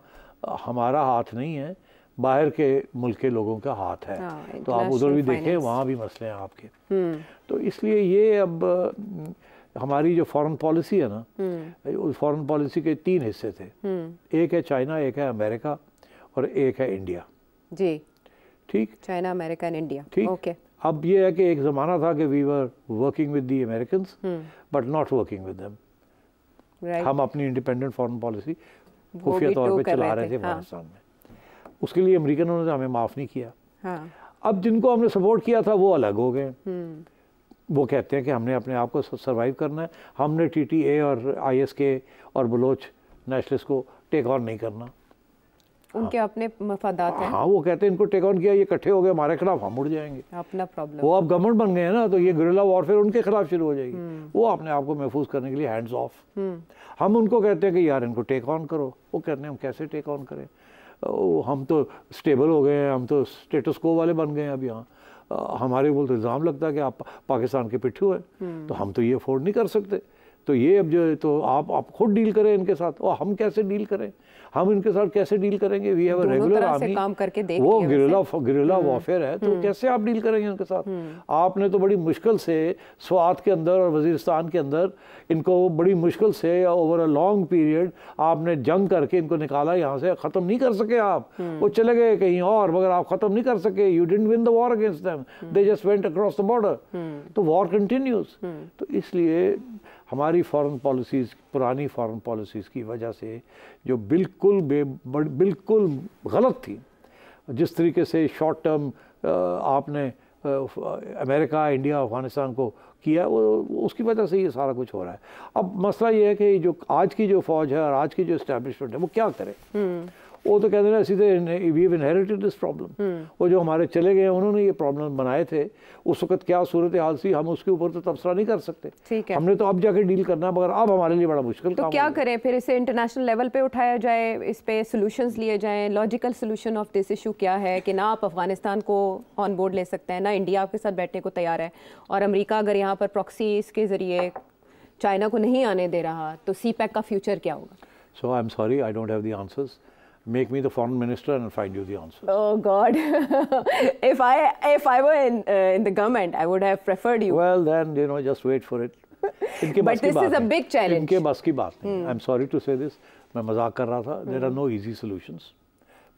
uh, हमारा हाथ नहीं है बाहर के मुल्क के लोगों का हाथ है आ, हाँ, तो आप उधर भी देखें वहाँ भी मसले हैं आपके hmm. तो इसलिए ये अब uh, हमारी जो फॉरेन पॉलिसी है ना हम्म। उस फॉरेन पॉलिसी के तीन हिस्से थे हम्म। एक है चाइना एक है अमेरिका और एक है इंडिया जी ठीक चाइना अमेरिका एंड इंडिया ठीक ओके अब ये है कि एक ज़माना था कि we were working with the American but not working with them हम अपनी इंडिपेंडेंट फॉरेन पॉलिसी खुफिया तौर पर चला रहे थे अफगानिस्तान हाँ। में उसके लिए अमेरिकनों ने हमें माफ़ नहीं किया हाँ। अब जिनको हमने सपोर्ट किया था वो अलग हो गए हम्म। वो कहते हैं कि हमने अपने आप को सर्वाइव करना है हमने टीटीए और आईएसके और बलोच नेशनलिस्ट को टेक ऑन नहीं करना उनके हाँ, अपने मफादात हैं हाँ वो कहते हैं इनको टेक ऑन किया ये इकट्ठे हो गए हमारे खिलाफ हम उड़ जाएंगे हाँ, अपना प्रॉब्लम वो अब गवर्नमेंट बन गए हैं ना तो ये गुरिल्ला वॉरफेयर उनके खिलाफ शुरू हो जाएगी हम्म। वो अपने आप को महफूज करने के लिए हैंड्स हम्म। ऑफ हम उनको कहते हैं कि यार इनको टेक ऑन करो वो कहते हैं हम कैसे टेक ऑन करें हम तो स्टेबल हो गए हैं हम तो स्टेटस को वाले बन गए हैं अब यहाँ हमारे बोलते इल्ज़ाम लगता है कि आप पाकिस्तान के पिट्ठू हैं हम्म। तो हम तो ये अफोर्ड नहीं कर सकते तो ये अब जो है तो आप आप खुद डील करें इनके साथ और हम कैसे डील करें हम इनके साथ कैसे डील करेंगे वी हैव रेगुलर आर्मी काम करके देख वो गिरिला गिरिला वॉरफेयर है तो हम्म। कैसे आप डील करेंगे इनके साथ हम्म। आपने तो बड़ी मुश्किल से स्वात के अंदर और वजीरस्तान के अंदर इनको बड़ी मुश्किल से ओवर अ लॉन्ग पीरियड आपने जंग करके इनको निकाला यहाँ से ख़त्म नहीं कर सके आप हम्म। वो चले गए कहीं और मगर आप ख़त्म नहीं कर सके you didn't win the war against them they just went across the border तो वॉर कंटिन्यूज तो इसलिए हमारी फॉरेन पॉलिसीज़ पुरानी फॉरेन पॉलिसीज़ की वजह से जो बिल्कुल बे बिल्कुल गलत थी जिस तरीके से शॉर्ट टर्म आपने अमेरिका इंडिया अफ़गानिस्तान को किया वो उसकी वजह से ये सारा कुछ हो रहा है अब मसला ये है कि जो आज की जो फ़ौज है और आज की जो इस्टेब्लिशमेंट है वो क्या करें हम्म। वो तो कहते ना सीधे वी इनहेरिटेड दिस प्रॉब्लम वो जो हमारे चले गए उन्होंने ये प्रॉब्लम बनाए थे उस वक्त क्या सूरत हाल थी हम उसके ऊपर तो तबसरा नहीं कर सकते ठीक है हमने तो अब जाके डील करना मगर अब हमारे लिए बड़ा मुश्किल तो क्या करें फिर इसे इंटरनेशनल लेवल पे उठाया जाए इस पे सोल्यूशन लिए जाए logical solution of this issue क्या है कि ना आप अफगानिस्तान को ऑन बोर्ड ले सकते हैं ना इंडिया आपके साथ बैठने को तैयार है और अमरीका अगर यहाँ पर प्रॉक्सी के ज़रिए चाइना को नहीं आने दे रहा तो सी पैक का फ्यूचर क्या होगा so I am sorry I don't have the answers make me the foreign minister and I'll find you the answer. Oh God, if I if I were in uh, in the government, I would have preferred you. Well, then you know, just wait for it. but this is a big challenge. इनके बस की बात नहीं. I'm sorry to say this. मैं मजाक कर रहा था. There are no easy solutions.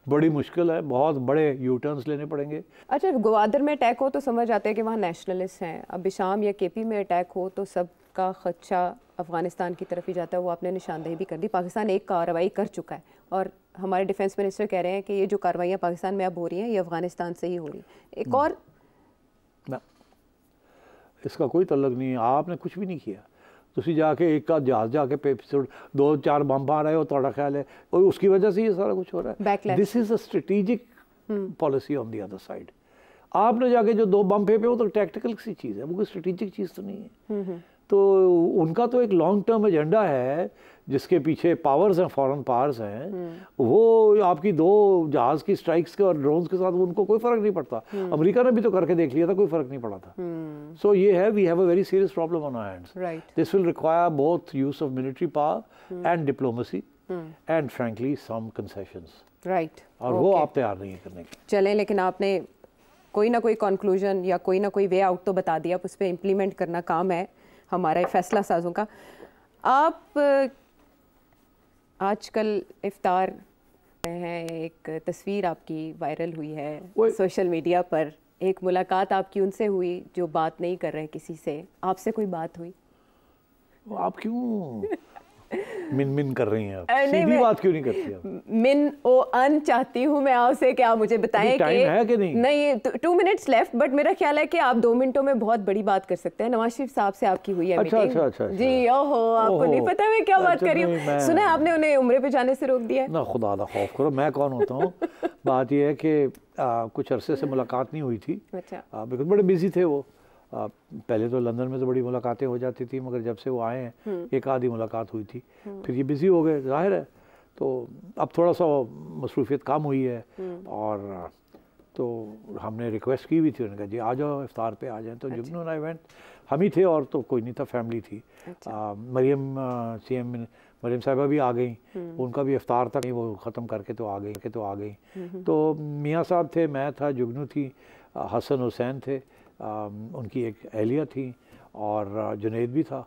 बड़ी मुश्किल है बहुत बड़े यू टर्न्स लेने पड़ेंगे अच्छा ग्वादर में अटैक हो तो समझ आते हैं कि वहाँ नेशनलिस्ट हैं अब बिशाम या केपी में अटैक हो तो सब का खदशा अफ़गानिस्तान की तरफ ही जाता है वो आपने निशानदेही भी कर दी पाकिस्तान एक कार्रवाई कर चुका है और हमारे डिफेंस मिनिस्टर कह रहे हैं कि ये जो कार्रवाइयाँ पाकिस्तान में अब हो रही हैं ये अफ़गानिस्तान से ही हो रही हैं एक हम्म। और इसका कोई तल्लक नहीं है आपने कुछ भी नहीं किया तुम जाके एक का जहाज जाके पे ਕੇ ਪੇਪਸੋਡ ਦੋ ਚਾਰ ਬੰਬ ਆ ਰਹੇ ਹੋ ਤੁਹਾਡਾ ਖਿਆਲ ਹੈ ਉਹ ਉਸकी ਵਜ੍ਹਾ ਸੇ ਇਹ ਸਾਰਾ ਕੁਝ ਹੋ ਰਹਾ ਹੈ this is policy on the other side आपने जाके जो दो बम फेंपे वो तो टैक्टिकल सी चीज़ है वो कोई स्ट्रेटिजिक चीज़ तो नहीं है हम्म, हम्म। तो उनका तो एक लॉन्ग टर्म एजेंडा है जिसके पीछे पावर्स हैं फॉरेन पावर्स हैं हम्म। वो आपकी दो जहाज़ की स्ट्राइक्स के और ड्रोन्स के साथ उनको कोई फ़र्क नहीं पड़ता हम्म। अमेरिका ने भी तो करके देख लिया था कोई फ़र्क नहीं पड़ा था सो हम्म। ये है we have a very serious problem on our hands this will require both use of military power and diplomacy and frankly some concessions right और okay. वो आप तैयार नहीं करने के चले लेकिन आपने कोई ना कोई कंक्लूजन या कोई ना कोई वे आउट तो बता दिया उस पर इम्प्लीमेंट करना काम है हमारा फैसला साजों का आप आजकल इफ्तार हैं एक तस्वीर आपकी वायरल हुई है सोशल मीडिया पर एक मुलाकात आपकी उनसे हुई जो बात नहीं कर रहे किसी से आपसे कोई बात हुई आप क्यों मिन मिन कर रही हैं आप सीधी बात क्यों नहीं करती आप मिन ओ अन चाहती हूँ मैं आपसे कि आप मुझे बताएं कि है कि नहीं नहीं टू मिनट्स लेफ्ट बट मेरा ख्याल है कि आप दो मिनटों में बहुत बड़ी बात कर सकते हैं नवाज शरीफ साहब से आपकी हुई है अच्छा, अच्छा, अच्छा, जी अच्छा। ओहो आपको नहीं पता मैं क्या बात कर रही हूँ सुना आपने उन्हें उम्र पे जाने से रोक दिया ना खुदा ना खौफ करो मैं कौन होता हूँ [laughs] बात यह है कि कुछ अरसे से मुलाकात नहीं हुई थी अच्छा। बिल्कुल बड़े बिजी थे वो पहले तो लंदन में तो बड़ी मुलाकातें हो जाती थी मगर जब से वो आए हैं हम्म। एक आधी मुलाकात हुई थी हम्म। फिर ये बिज़ी हो गए जाहिर है तो अब थोड़ा सा मसरूफियत कम हुई है हम्म। और तो हमने रिक्वेस्ट की हुई थी उन्होंने कहा जी आ जाओ इफ्तार पे आ जाए तो अच्छा। जुम्मन आई वेंट हम ही थे और तो कोई नहीं था फैमिली थी अच्छा। मरियम सी एम मरियम साहिबा भी आ गई उनका भी इफ्तार था वो ख़त्म करके तो आ गई के तो आ गई तो मियाँ साहब थे मैं था जुगनू थी हसन हुसैन थे उनकी एक अहलिया थी और जुनेद भी था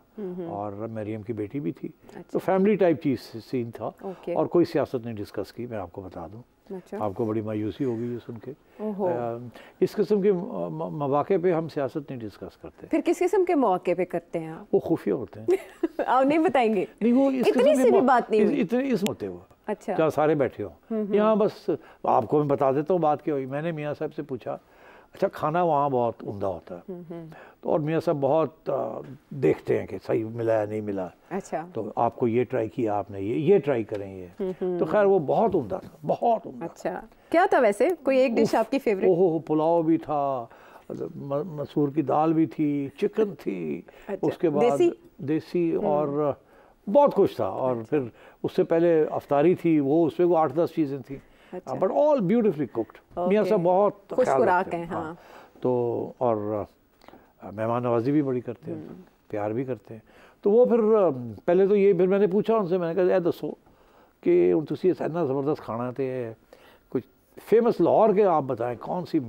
और मरियम की बेटी भी थी अच्छा। तो फैमिली टाइप चीज सीन था और कोई सियासत नहीं डिस्कस की मैं आपको बता दूं अच्छा। आपको बड़ी मायूसी होगी ये सुन के इस किस्म के मौाक़े पे हम सियासत नहीं डिस्कस करते फिर किस किस्म के मौके पे करते हैं वो खुफिया होते हैं [laughs] आप नहीं बताएंगे नहीं वो इस इतनी सी भी बात नहीं इतने इस होते वो अच्छा सारे बैठे हो यहाँ बस आपको मैं बता देता हूँ बात क्या हुई मैंने मियाँ साहब से पूछा अच्छा खाना वहाँ बहुत उमदा होता है हम्म, हम्म। तो और मियाँ साहब बहुत देखते हैं कि सही मिला या नहीं मिला अच्छा तो आपको ये ट्राई किया आपने ये ये ट्राई करें ये हम्म, तो खैर वो बहुत उमदा था बहुत उम्दा अच्छा क्या था वैसे कोई एक डिश आपकी फेवरेट ओहो पुलाव भी था मसूर की दाल भी थी चिकन थी अच्छा। उसके बाद देसी, देसी और बहुत कुछ था और अच्छा। फिर उससे पहले अफतारी थी वो उसमें वो आठ दस चीज़ें थी बट ऑल ब्यूटिफुली कुकड मियाँ साहब बहुत हैं हाँ।, हाँ, तो और मेहमान नवाजी भी बड़ी करते हैं हम्म। प्यार भी करते हैं तो वो फिर पहले तो ये फिर मैंने पूछा उनसे मैंने कहा दसो कि इतना जबरदस्त खाना तो कुछ फेमस लाहौर के आप बताएं कौन सी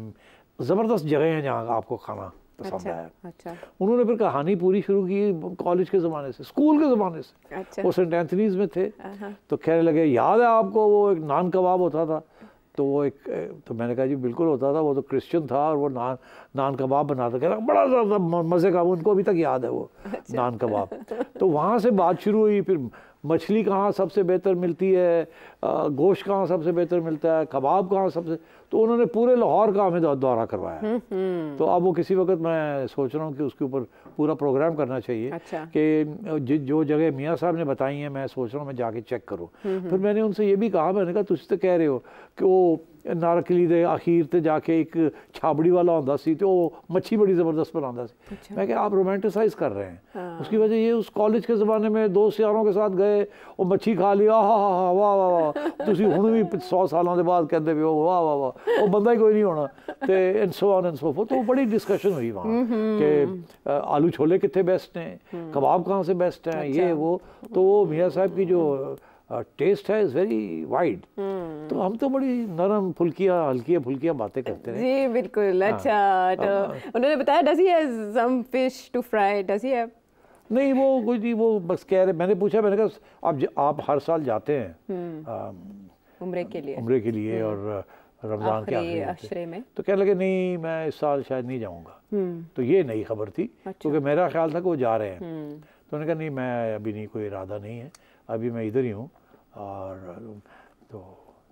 ज़बरदस्त जगह हैं जहाँ आपको खाना पसंद तो अच्छा, आया अच्छा। उन्होंने फिर कहानी पूरी शुरू की कॉलेज के ज़माने से स्कूल के ज़माने से अच्छा। वो सेंट एंथनीज में थे तो कहने लगे याद है आपको वो एक नान कबाब होता था तो वो एक तो मैंने कहा जी बिल्कुल होता था वो तो क्रिश्चियन था और वो नान नान कबाब बनाता कह रहा बड़ा ज़्यादा मज़े का उनको अभी तक याद है वो अच्छा। नान कबाब तो वहाँ से बात शुरू हुई फिर मछली कहाँ सबसे बेहतर मिलती है गोश्त कहाँ सबसे बेहतर मिलता है कबाब कहाँ सबसे तो उन्होंने पूरे लाहौर का हमें दौरा करवाया हम्म, हम्म। तो अब वो किसी वक्त मैं सोच रहा हूँ कि उसके ऊपर पूरा प्रोग्राम करना चाहिए अच्छा। कि जो जगह मियाँ साहब ने बताई है मैं सोच रहा हूँ मैं जाके चेक करूँ हम्म, फिर मैंने उनसे ये भी कहा मैंने कहा तुझ तो कह रहे हो कि वो नारकली के अखीर ਅਖੀਰ जाके एक छाबड़ी वाला हों ਵਾਲਾ ਹੁੰਦਾ ਸੀ ਤੇ ਉਹ मैं आप रोमांटिसाइज कर रहे हैं हाँ। उसकी वजह ये उस कॉलेज के ज़माने में दोस्त यारों के साथ गए वो मच्छी खा ली आह हा हा वाह वाह वाह तुम हूँ भी सौ सालों के बाद कहते भी हो वाह वाह वाह वो बंदा ही कोई नहीं होना तो and so on and so forth तो बड़ी डिस्कशन हुई वहाँ के आलू छोले कितने बेस्ट हैं हम्म। कबाब कहाँ से बेस्ट हैं अच्छा। ये वो तो वो मियाँ साहब की जो टेस्ट है इज वेरी वाइड तो हम तो बड़ी नरम फुल्कियाँ हल्की फुल्कियाँ बातें करते हैं जी बिल्कुल अच्छा तो हाँ। उन्होंने बताया does he has some fish to fry does he have नहीं वो कुछ नहीं वो बस कह रहे मैंने पूछा मैंने कहा आप आप हर साल जाते हैं हम्म। उम्र के लिए उम्र के लिए हम्म। और रमज़ान के आखिरी में तो कहने लगे नहीं मैं इस साल शायद नहीं जाऊंगा हम्म। तो ये नई खबर थी अच्छा। क्योंकि मेरा ख्याल था कि वो जा रहे हैं तो उन्होंने कहा नहीं मैं अभी नहीं कोई इरादा नहीं है अभी मैं इधर ही हूँ और तो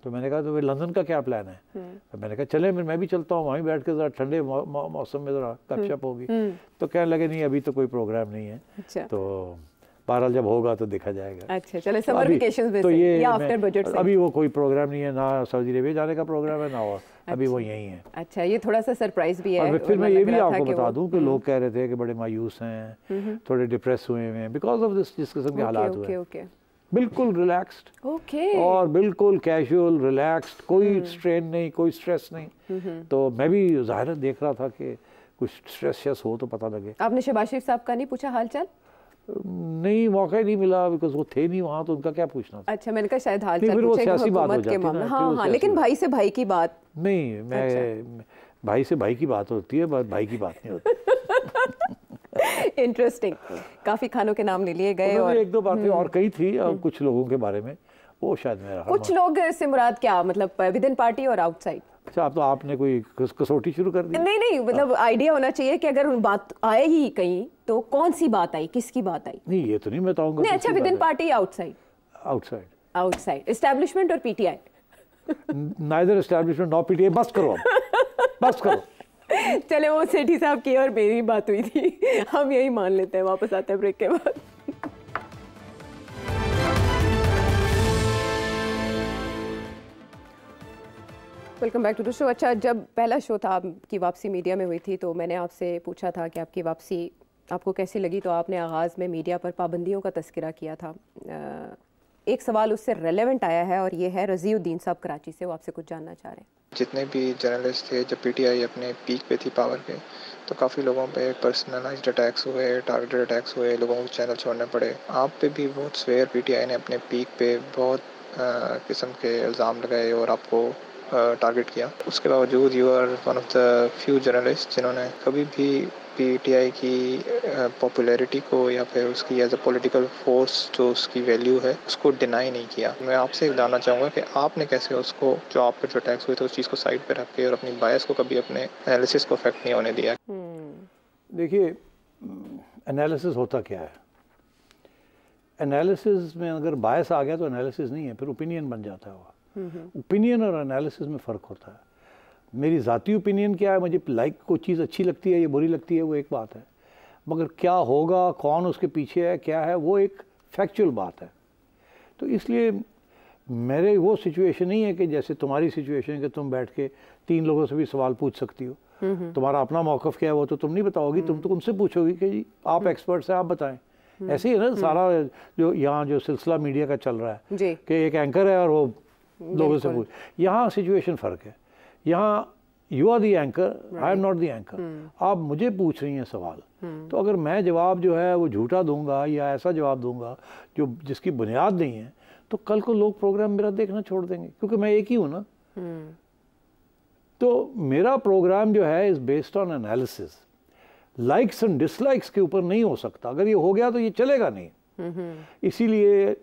तो मैंने कहा तो फिर लंदन का क्या प्लान है हम्म। तो मैंने कहा चले मैं भी चलता हूँ वहीं बैठ के ज़रा ठंडे मौसम में ज़रा गपशप हम्म, होगी हम्म। तो कहने लगे नहीं अभी तो कोई प्रोग्राम नहीं है अच्छा। तो बहरहाल जब होगा तो देखा जाएगा अच्छा चले समर तो, तो ये आफ्टर बजट अभी वो कोई प्रोग्राम नहीं है ना सऊदी अरेबिया जाने का प्रोग्राम है ना अभी वो अच्छा। यही है अच्छा ये थोड़ा सा सरप्राइज भी है फिर मैं ये भी आपको बता दूं कि लोग कह रहे थे कि बड़े मायूस हैं थोड़े डिप्रेस हुए हुए हैं बिकॉज ऑफ दिस जिस किस्म के हालात हुए बिल्कुल रिलैक्स्ड ओके और बिल्कुल कैजुअल रिलैक्स्ड कोई स्ट्रेन हम्म। नहीं कोई स्ट्रेस नहीं तो मैं भी ज़ाहिर देख रहा था कि कुछ स्ट्रेस शेस हो तो पता लगे आपने शहबाज साहब का नहीं पूछा हाल चाल नहीं मौका ही नहीं मिला बिकॉज वो थे नहीं वहाँ तो उनका क्या पूछना था अच्छा मैंने कहा शायद हाल चाल फिर वो सियासी बात हो जाती है हाँ हाँ लेकिन भाई से भाई की बात नहीं मैं अच्छा। भाई से भाई की बात होती है भाई की बात नहीं होती [laughs] इंटरेस्टिंग [laughs] काफी खानों के नाम ले लिए गए और एक दो बातें हम्म। और कई थी और कुछ लोगों के बारे में वो शायद मेरा कुछ लोग से मुराद क्या मतलब विद इन पार्टी और आउटसाइड अच्छा आप तो आपने कोई कसौटी शुरू कर दी नहीं नहीं मतलब हाँ। आइडिया होना चाहिए कि अगर बात आए ही कहीं तो कौन सी बात आई किसकी बात आई नहीं ये तो नहीं बताऊंगा नहीं अच्छा within party outside outside outside establishment और PTI neither establishment nor PTI बस करो बस करो चले वो सेठी साहब की और मेरी बात हुई थी हम यही मान लेते हैं वापस आते हैं ब्रेक के बाद welcome back to the show अच्छा जब पहला शो था आपकी वापसी मीडिया में हुई थी तो मैंने आपसे पूछा था कि आपकी वापसी आपको कैसी लगी तो आपने आगाज़ में मीडिया पर पाबंदियों का तस्करा किया था एक सवाल उससे रेलेवेंट आया है और ये है रजीउद्दीन साहब कराची से वो आपसे कुछ जानना चाह रहे हैं जितने भी जर्नलिस्ट थे जब पीटीआई अपने पीक पे थी पावर पे तो काफ़ी लोगों पे पर्सनलाइज्ड अटैक्स हुए टारगेटेड अटैक्स हुए लोगों को चैनल छोड़ने पड़े आप पे भी बहुत स्वेयर पीटीआई ने अपने पीक पे बहुत किस्म के इल्ज़ाम लगाए और आपको टारगेट किया उसके बावजूद you are one of the few journalist जिन्होंने कभी भी पीटीआई की पॉपुलैरिटी को या फिर उसकी एज अ पॉलिटिकल फोर्स जो उसकी वैल्यू है उसको डिनाई नहीं किया मैं आपसे जानना चाहूँगा कि आपने कैसे उसको जो आप पर जो अटैक्स हुए थे उस चीज़ को साइड पर रख के और अपनी बायस को कभी अपने एनालिसिस को अफेक्ट नहीं होने दिया हम्म। देखिए एनालिसिस होता क्या है एनालिसिस में अगर बायस आ गया तो एनालिसिस नहीं है फिर ओपिनियन बन जाता है वो ओपिनियन हम्म, हम्म। और एनालिसिस में फ़र्क होता है मेरी ज़ाती ओपिनियन क्या है मुझे लाइक को चीज़ अच्छी लगती है या बुरी लगती है वो एक बात है मगर क्या होगा कौन उसके पीछे है क्या है वो एक फैक्चुअल बात है तो इसलिए मेरे वो सिचुएशन नहीं है कि जैसे तुम्हारी सिचुएशन है कि तुम बैठ के तीन लोगों से भी सवाल पूछ सकती हो तुम्हारा अपना मौक़ क्या है वो तो तुम नहीं बताओगी तुम तो उनसे पूछोगी कि आप एक्सपर्ट्स हम्म। हैं आप बताएं हम्म। ऐसे ही है ना हम्म। सारा जो यहाँ जो सिलसिला मीडिया का चल रहा है कि एक एंकर है और वो लोगों से पूछ यहाँ सिचुएशन फ़र्क है यहाँ you are the anchor I am not the anchor आप मुझे पूछ रही हैं सवाल hmm. तो अगर मैं जवाब जो है वो झूठा दूंगा या ऐसा जवाब दूंगा जो जिसकी बुनियाद नहीं है तो कल को लोग प्रोग्राम मेरा देखना छोड़ देंगे क्योंकि मैं एक ही हूँ ना hmm. तो मेरा प्रोग्राम जो है is based on analysis likes and dislikes के ऊपर नहीं हो सकता अगर ये हो गया तो ये चलेगा नहीं hmm. hmm. इसीलिए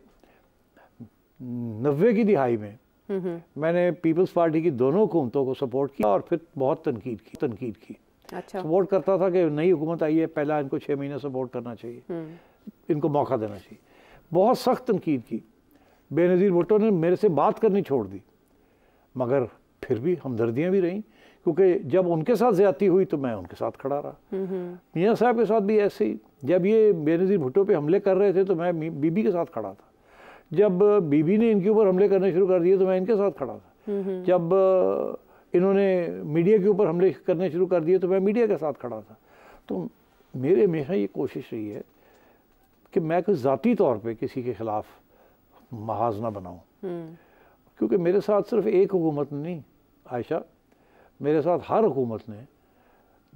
नब्बे की दिहाई में मैंने पीपल्स पार्टी की दोनों हुकूमतों को सपोर्ट किया और फिर बहुत तनकीद की तनकीद की अच्छा। सपोर्ट करता था कि नई हुकूमत आई है पहला इनको छः महीने सपोर्ट करना चाहिए हम्म। इनको मौका देना चाहिए बहुत सख्त तनकीद की बेनज़ीर भुट्टो ने मेरे से बात करनी छोड़ दी मगर फिर भी हमदर्दियाँ भी रहीं क्योंकि जब उनके साथ ज़्यादती हुई तो मैं उनके साथ खड़ा रहा मियाँ साहब के साथ भी ऐसे ही जब ये बेनज़ीर भुट्टो पे हमले कर रहे थे तो मैं बीबी के साथ खड़ा था जब बीबी ने इनके ऊपर हमले करने शुरू कर दिए तो मैं इनके साथ खड़ा था हम्म, हम्म। जब इन्होंने मीडिया के ऊपर हमले करने शुरू कर दिए तो मैं मीडिया के साथ खड़ा था तो मेरे हमेशा ये कोशिश रही है कि मैं कोई ज़ाती तौर पे किसी के ख़िलाफ़ महाज ना बनाऊँ हम्म। क्योंकि मेरे साथ सिर्फ एक हुकूमत नहीं आयशा मेरे साथ हर हुकूमत ने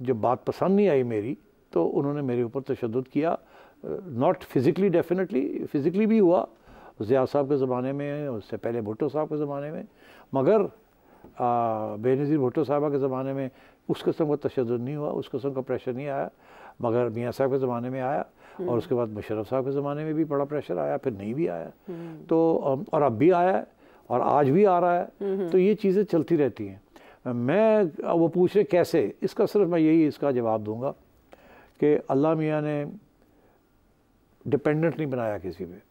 जब बात पसंद नहीं आई मेरी तो उन्होंने मेरे ऊपर तशद किया नॉट फिज़िकली डेफिनेटली फिज़िकली भी हुआ जिया साहब के ज़माने में उससे पहले भुट्टो साहब के ज़माने में मगर बेनज़ीर भुट्टो साहबा के ज़माने में उस कस्म का तशद नहीं हुआ उस कस्म का प्रेशर नहीं आया मगर मियाँ साहब के ज़माने में आया और हम्म। उसके बाद मुशरफ साहब के ज़माने में भी बड़ा प्रेशर आया फिर नहीं भी आया हम्म। तो और अब भी आया है और आज भी आ रहा है हम्म। तो ये चीज़ें चलती रहती हैं मैं वो पूछ रहे कैसे इसका सिर्फ मैं यही इसका जवाब दूंगा कि अल्लाह मियाँ ने डिपेंडेंट नहीं बनाया किसी पर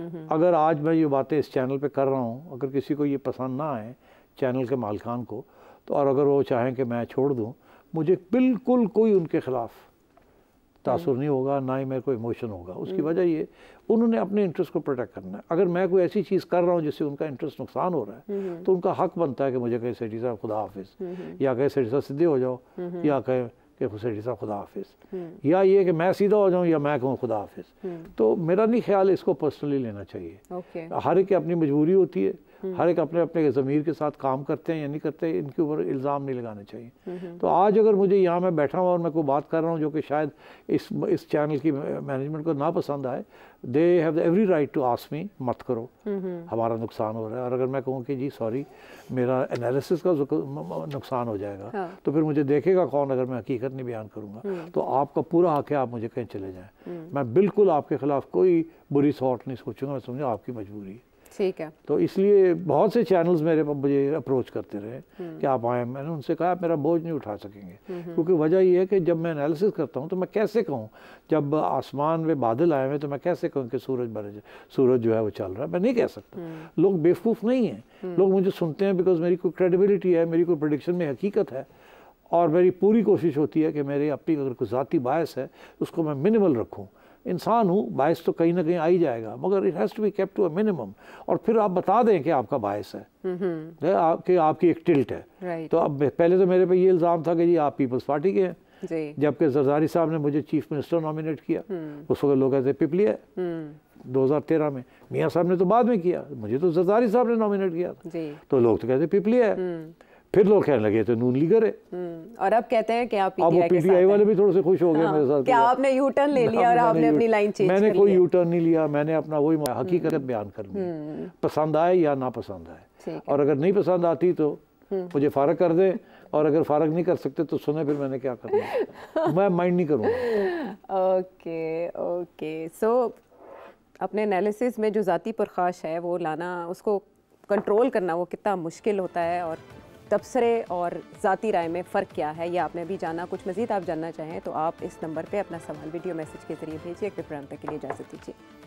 अगर आज मैं ये बातें इस चैनल पे कर रहा हूँ अगर किसी को ये पसंद ना आए चैनल के मालकान को तो और अगर वो चाहें कि मैं छोड़ दूँ मुझे बिल्कुल कोई उनके ख़िलाफ़ तासुर हम्म। नहीं होगा ना ही मेरे को इमोशन होगा उसकी हम्म। वजह ये उन्होंने अपने इंटरेस्ट को प्रोटेक्ट करना है अगर मैं कोई ऐसी चीज़ कर रहा हूँ जिससे उनका इंटरेस्ट नुकसान हो रहा है तो उनका हक बनता है कि मुझे कहे सेठी साहब खुदा हाफिज़ या कहे सेठी साहब सीधे हो जाओ या कहे कि हुसैन साहब खुदा हाफिज हम्म। या ये कि मैं सीधा हो जाऊँ या मैं कहूँ खुदा हाफिज हम्म। तो मेरा नहीं ख्याल इसको पर्सनली लेना चाहिए हर एक अपनी मजबूरी होती है हम्म। हर एक अपने अपने ज़मीर के साथ काम करते हैं या नहीं करते इनके ऊपर इल्ज़ाम नहीं लगाने चाहिए हम्म, हम्म। तो आज अगर मुझे यहाँ मैं बैठा हूँ और मैं कोई बात कर रहा हूँ जो कि शायद इस इस चैनल की मैनेजमेंट को ना पसंद आए they have every right to आसमी मी मत करो हमारा नुकसान हो रहा है और अगर मैं कहूँ कि जी सॉरी मेरा एनालिसिस का नुकसान हो जाएगा हाँ। तो फिर मुझे देखेगा कौन अगर मैं हकीकत नहीं बयान करूँगा तो आपका पूरा हक है आप मुझे कहीं चले जाएँ मैं बिल्कुल आपके खिलाफ कोई बुरी सॉट नहीं सोचूंगा मैं समझा आपकी मजबूरी है ठीक है तो इसलिए बहुत से चैनल्स मेरे मुझे अप्रोच करते रहे हम्म। कि आप आए मैंने उनसे कहा आप मेरा बोझ नहीं उठा सकेंगे हम्म। क्योंकि वजह यह है कि जब मैं एनालिसिस करता हूँ तो मैं कैसे कहूँ जब आसमान में बादल आए हुए तो मैं कैसे कहूँ कि सूरज बन सूरज जो है वो चल रहा है मैं नहीं कह सकता हम्म। लोग बेवकूफ़ नहीं हैं लोग मुझे सुनते हैं बिकॉज मेरी कोई क्रेडिबिलिटी है मेरी कोई प्रोडिक्शन में हकीकत है और मेरी पूरी कोशिश होती है कि मेरी अपनी अगर कोई ज़ाती बायस है उसको मैं मिनिमल रखूँ इंसान हूँ बायस तो कहीं ना कहीं आ ही जाएगा मगर it has to be kept to a minimum और फिर आप बता दें कि आपका बायस है कि आपकी एक टिल्ट है right. तो अब पहले तो मेरे पे ये इल्ज़ाम था कि जी आप पीपल्स पार्टी के हैं जबकि जरदारी साहब ने मुझे चीफ मिनिस्टर नॉमिनेट किया हम्म। उस वक्त लोग कहते पिपली है हम्म। दो हज़ार तेरह में मियाँ साहब ने तो बाद में किया मुझे तो जरदारी साहब ने नॉमिनेट किया तो लोग तो कहते पिपली है हम्म। फिर लोग कहने लगे तो नून लीगर है हम्म, और अब कहते हैं कि आप अब वो पीटीआई वाले भी थोड़े से खुश हो गए हाँ, मेरे साथ क्या आपने यू टर्न ले लिया और आपने अपनी लाइन चेंज मैंने कोई यू टर्न नहीं लिया मैंने अपना वही हकीकत हम्म, बयान कर लिया हम्म। पसंद आए या ना पसंद आए और अगर नहीं पसंद आती तो मुझे फारक कर दे और अगर फारक नहीं कर सकते तो सुने फिर मैंने क्या करना [laughs] मैं माइंड नहीं करूँगा ओके ओके सो अपने एनालिसिस में जो ज़ाती पुरखाश है वो लाना उसको कंट्रोल करना वो कितना मुश्किल होता है और तबसरे और ज़ाती राय में फ़र्क क्या है यह आपने अभी जाना कुछ मज़ीद आप जानना चाहें तो आप इस नंबर पर अपना सवाल वीडियो मैसेज के ज़रिए भेजिए एक विपरांता के लिए इजाज़त दीजिए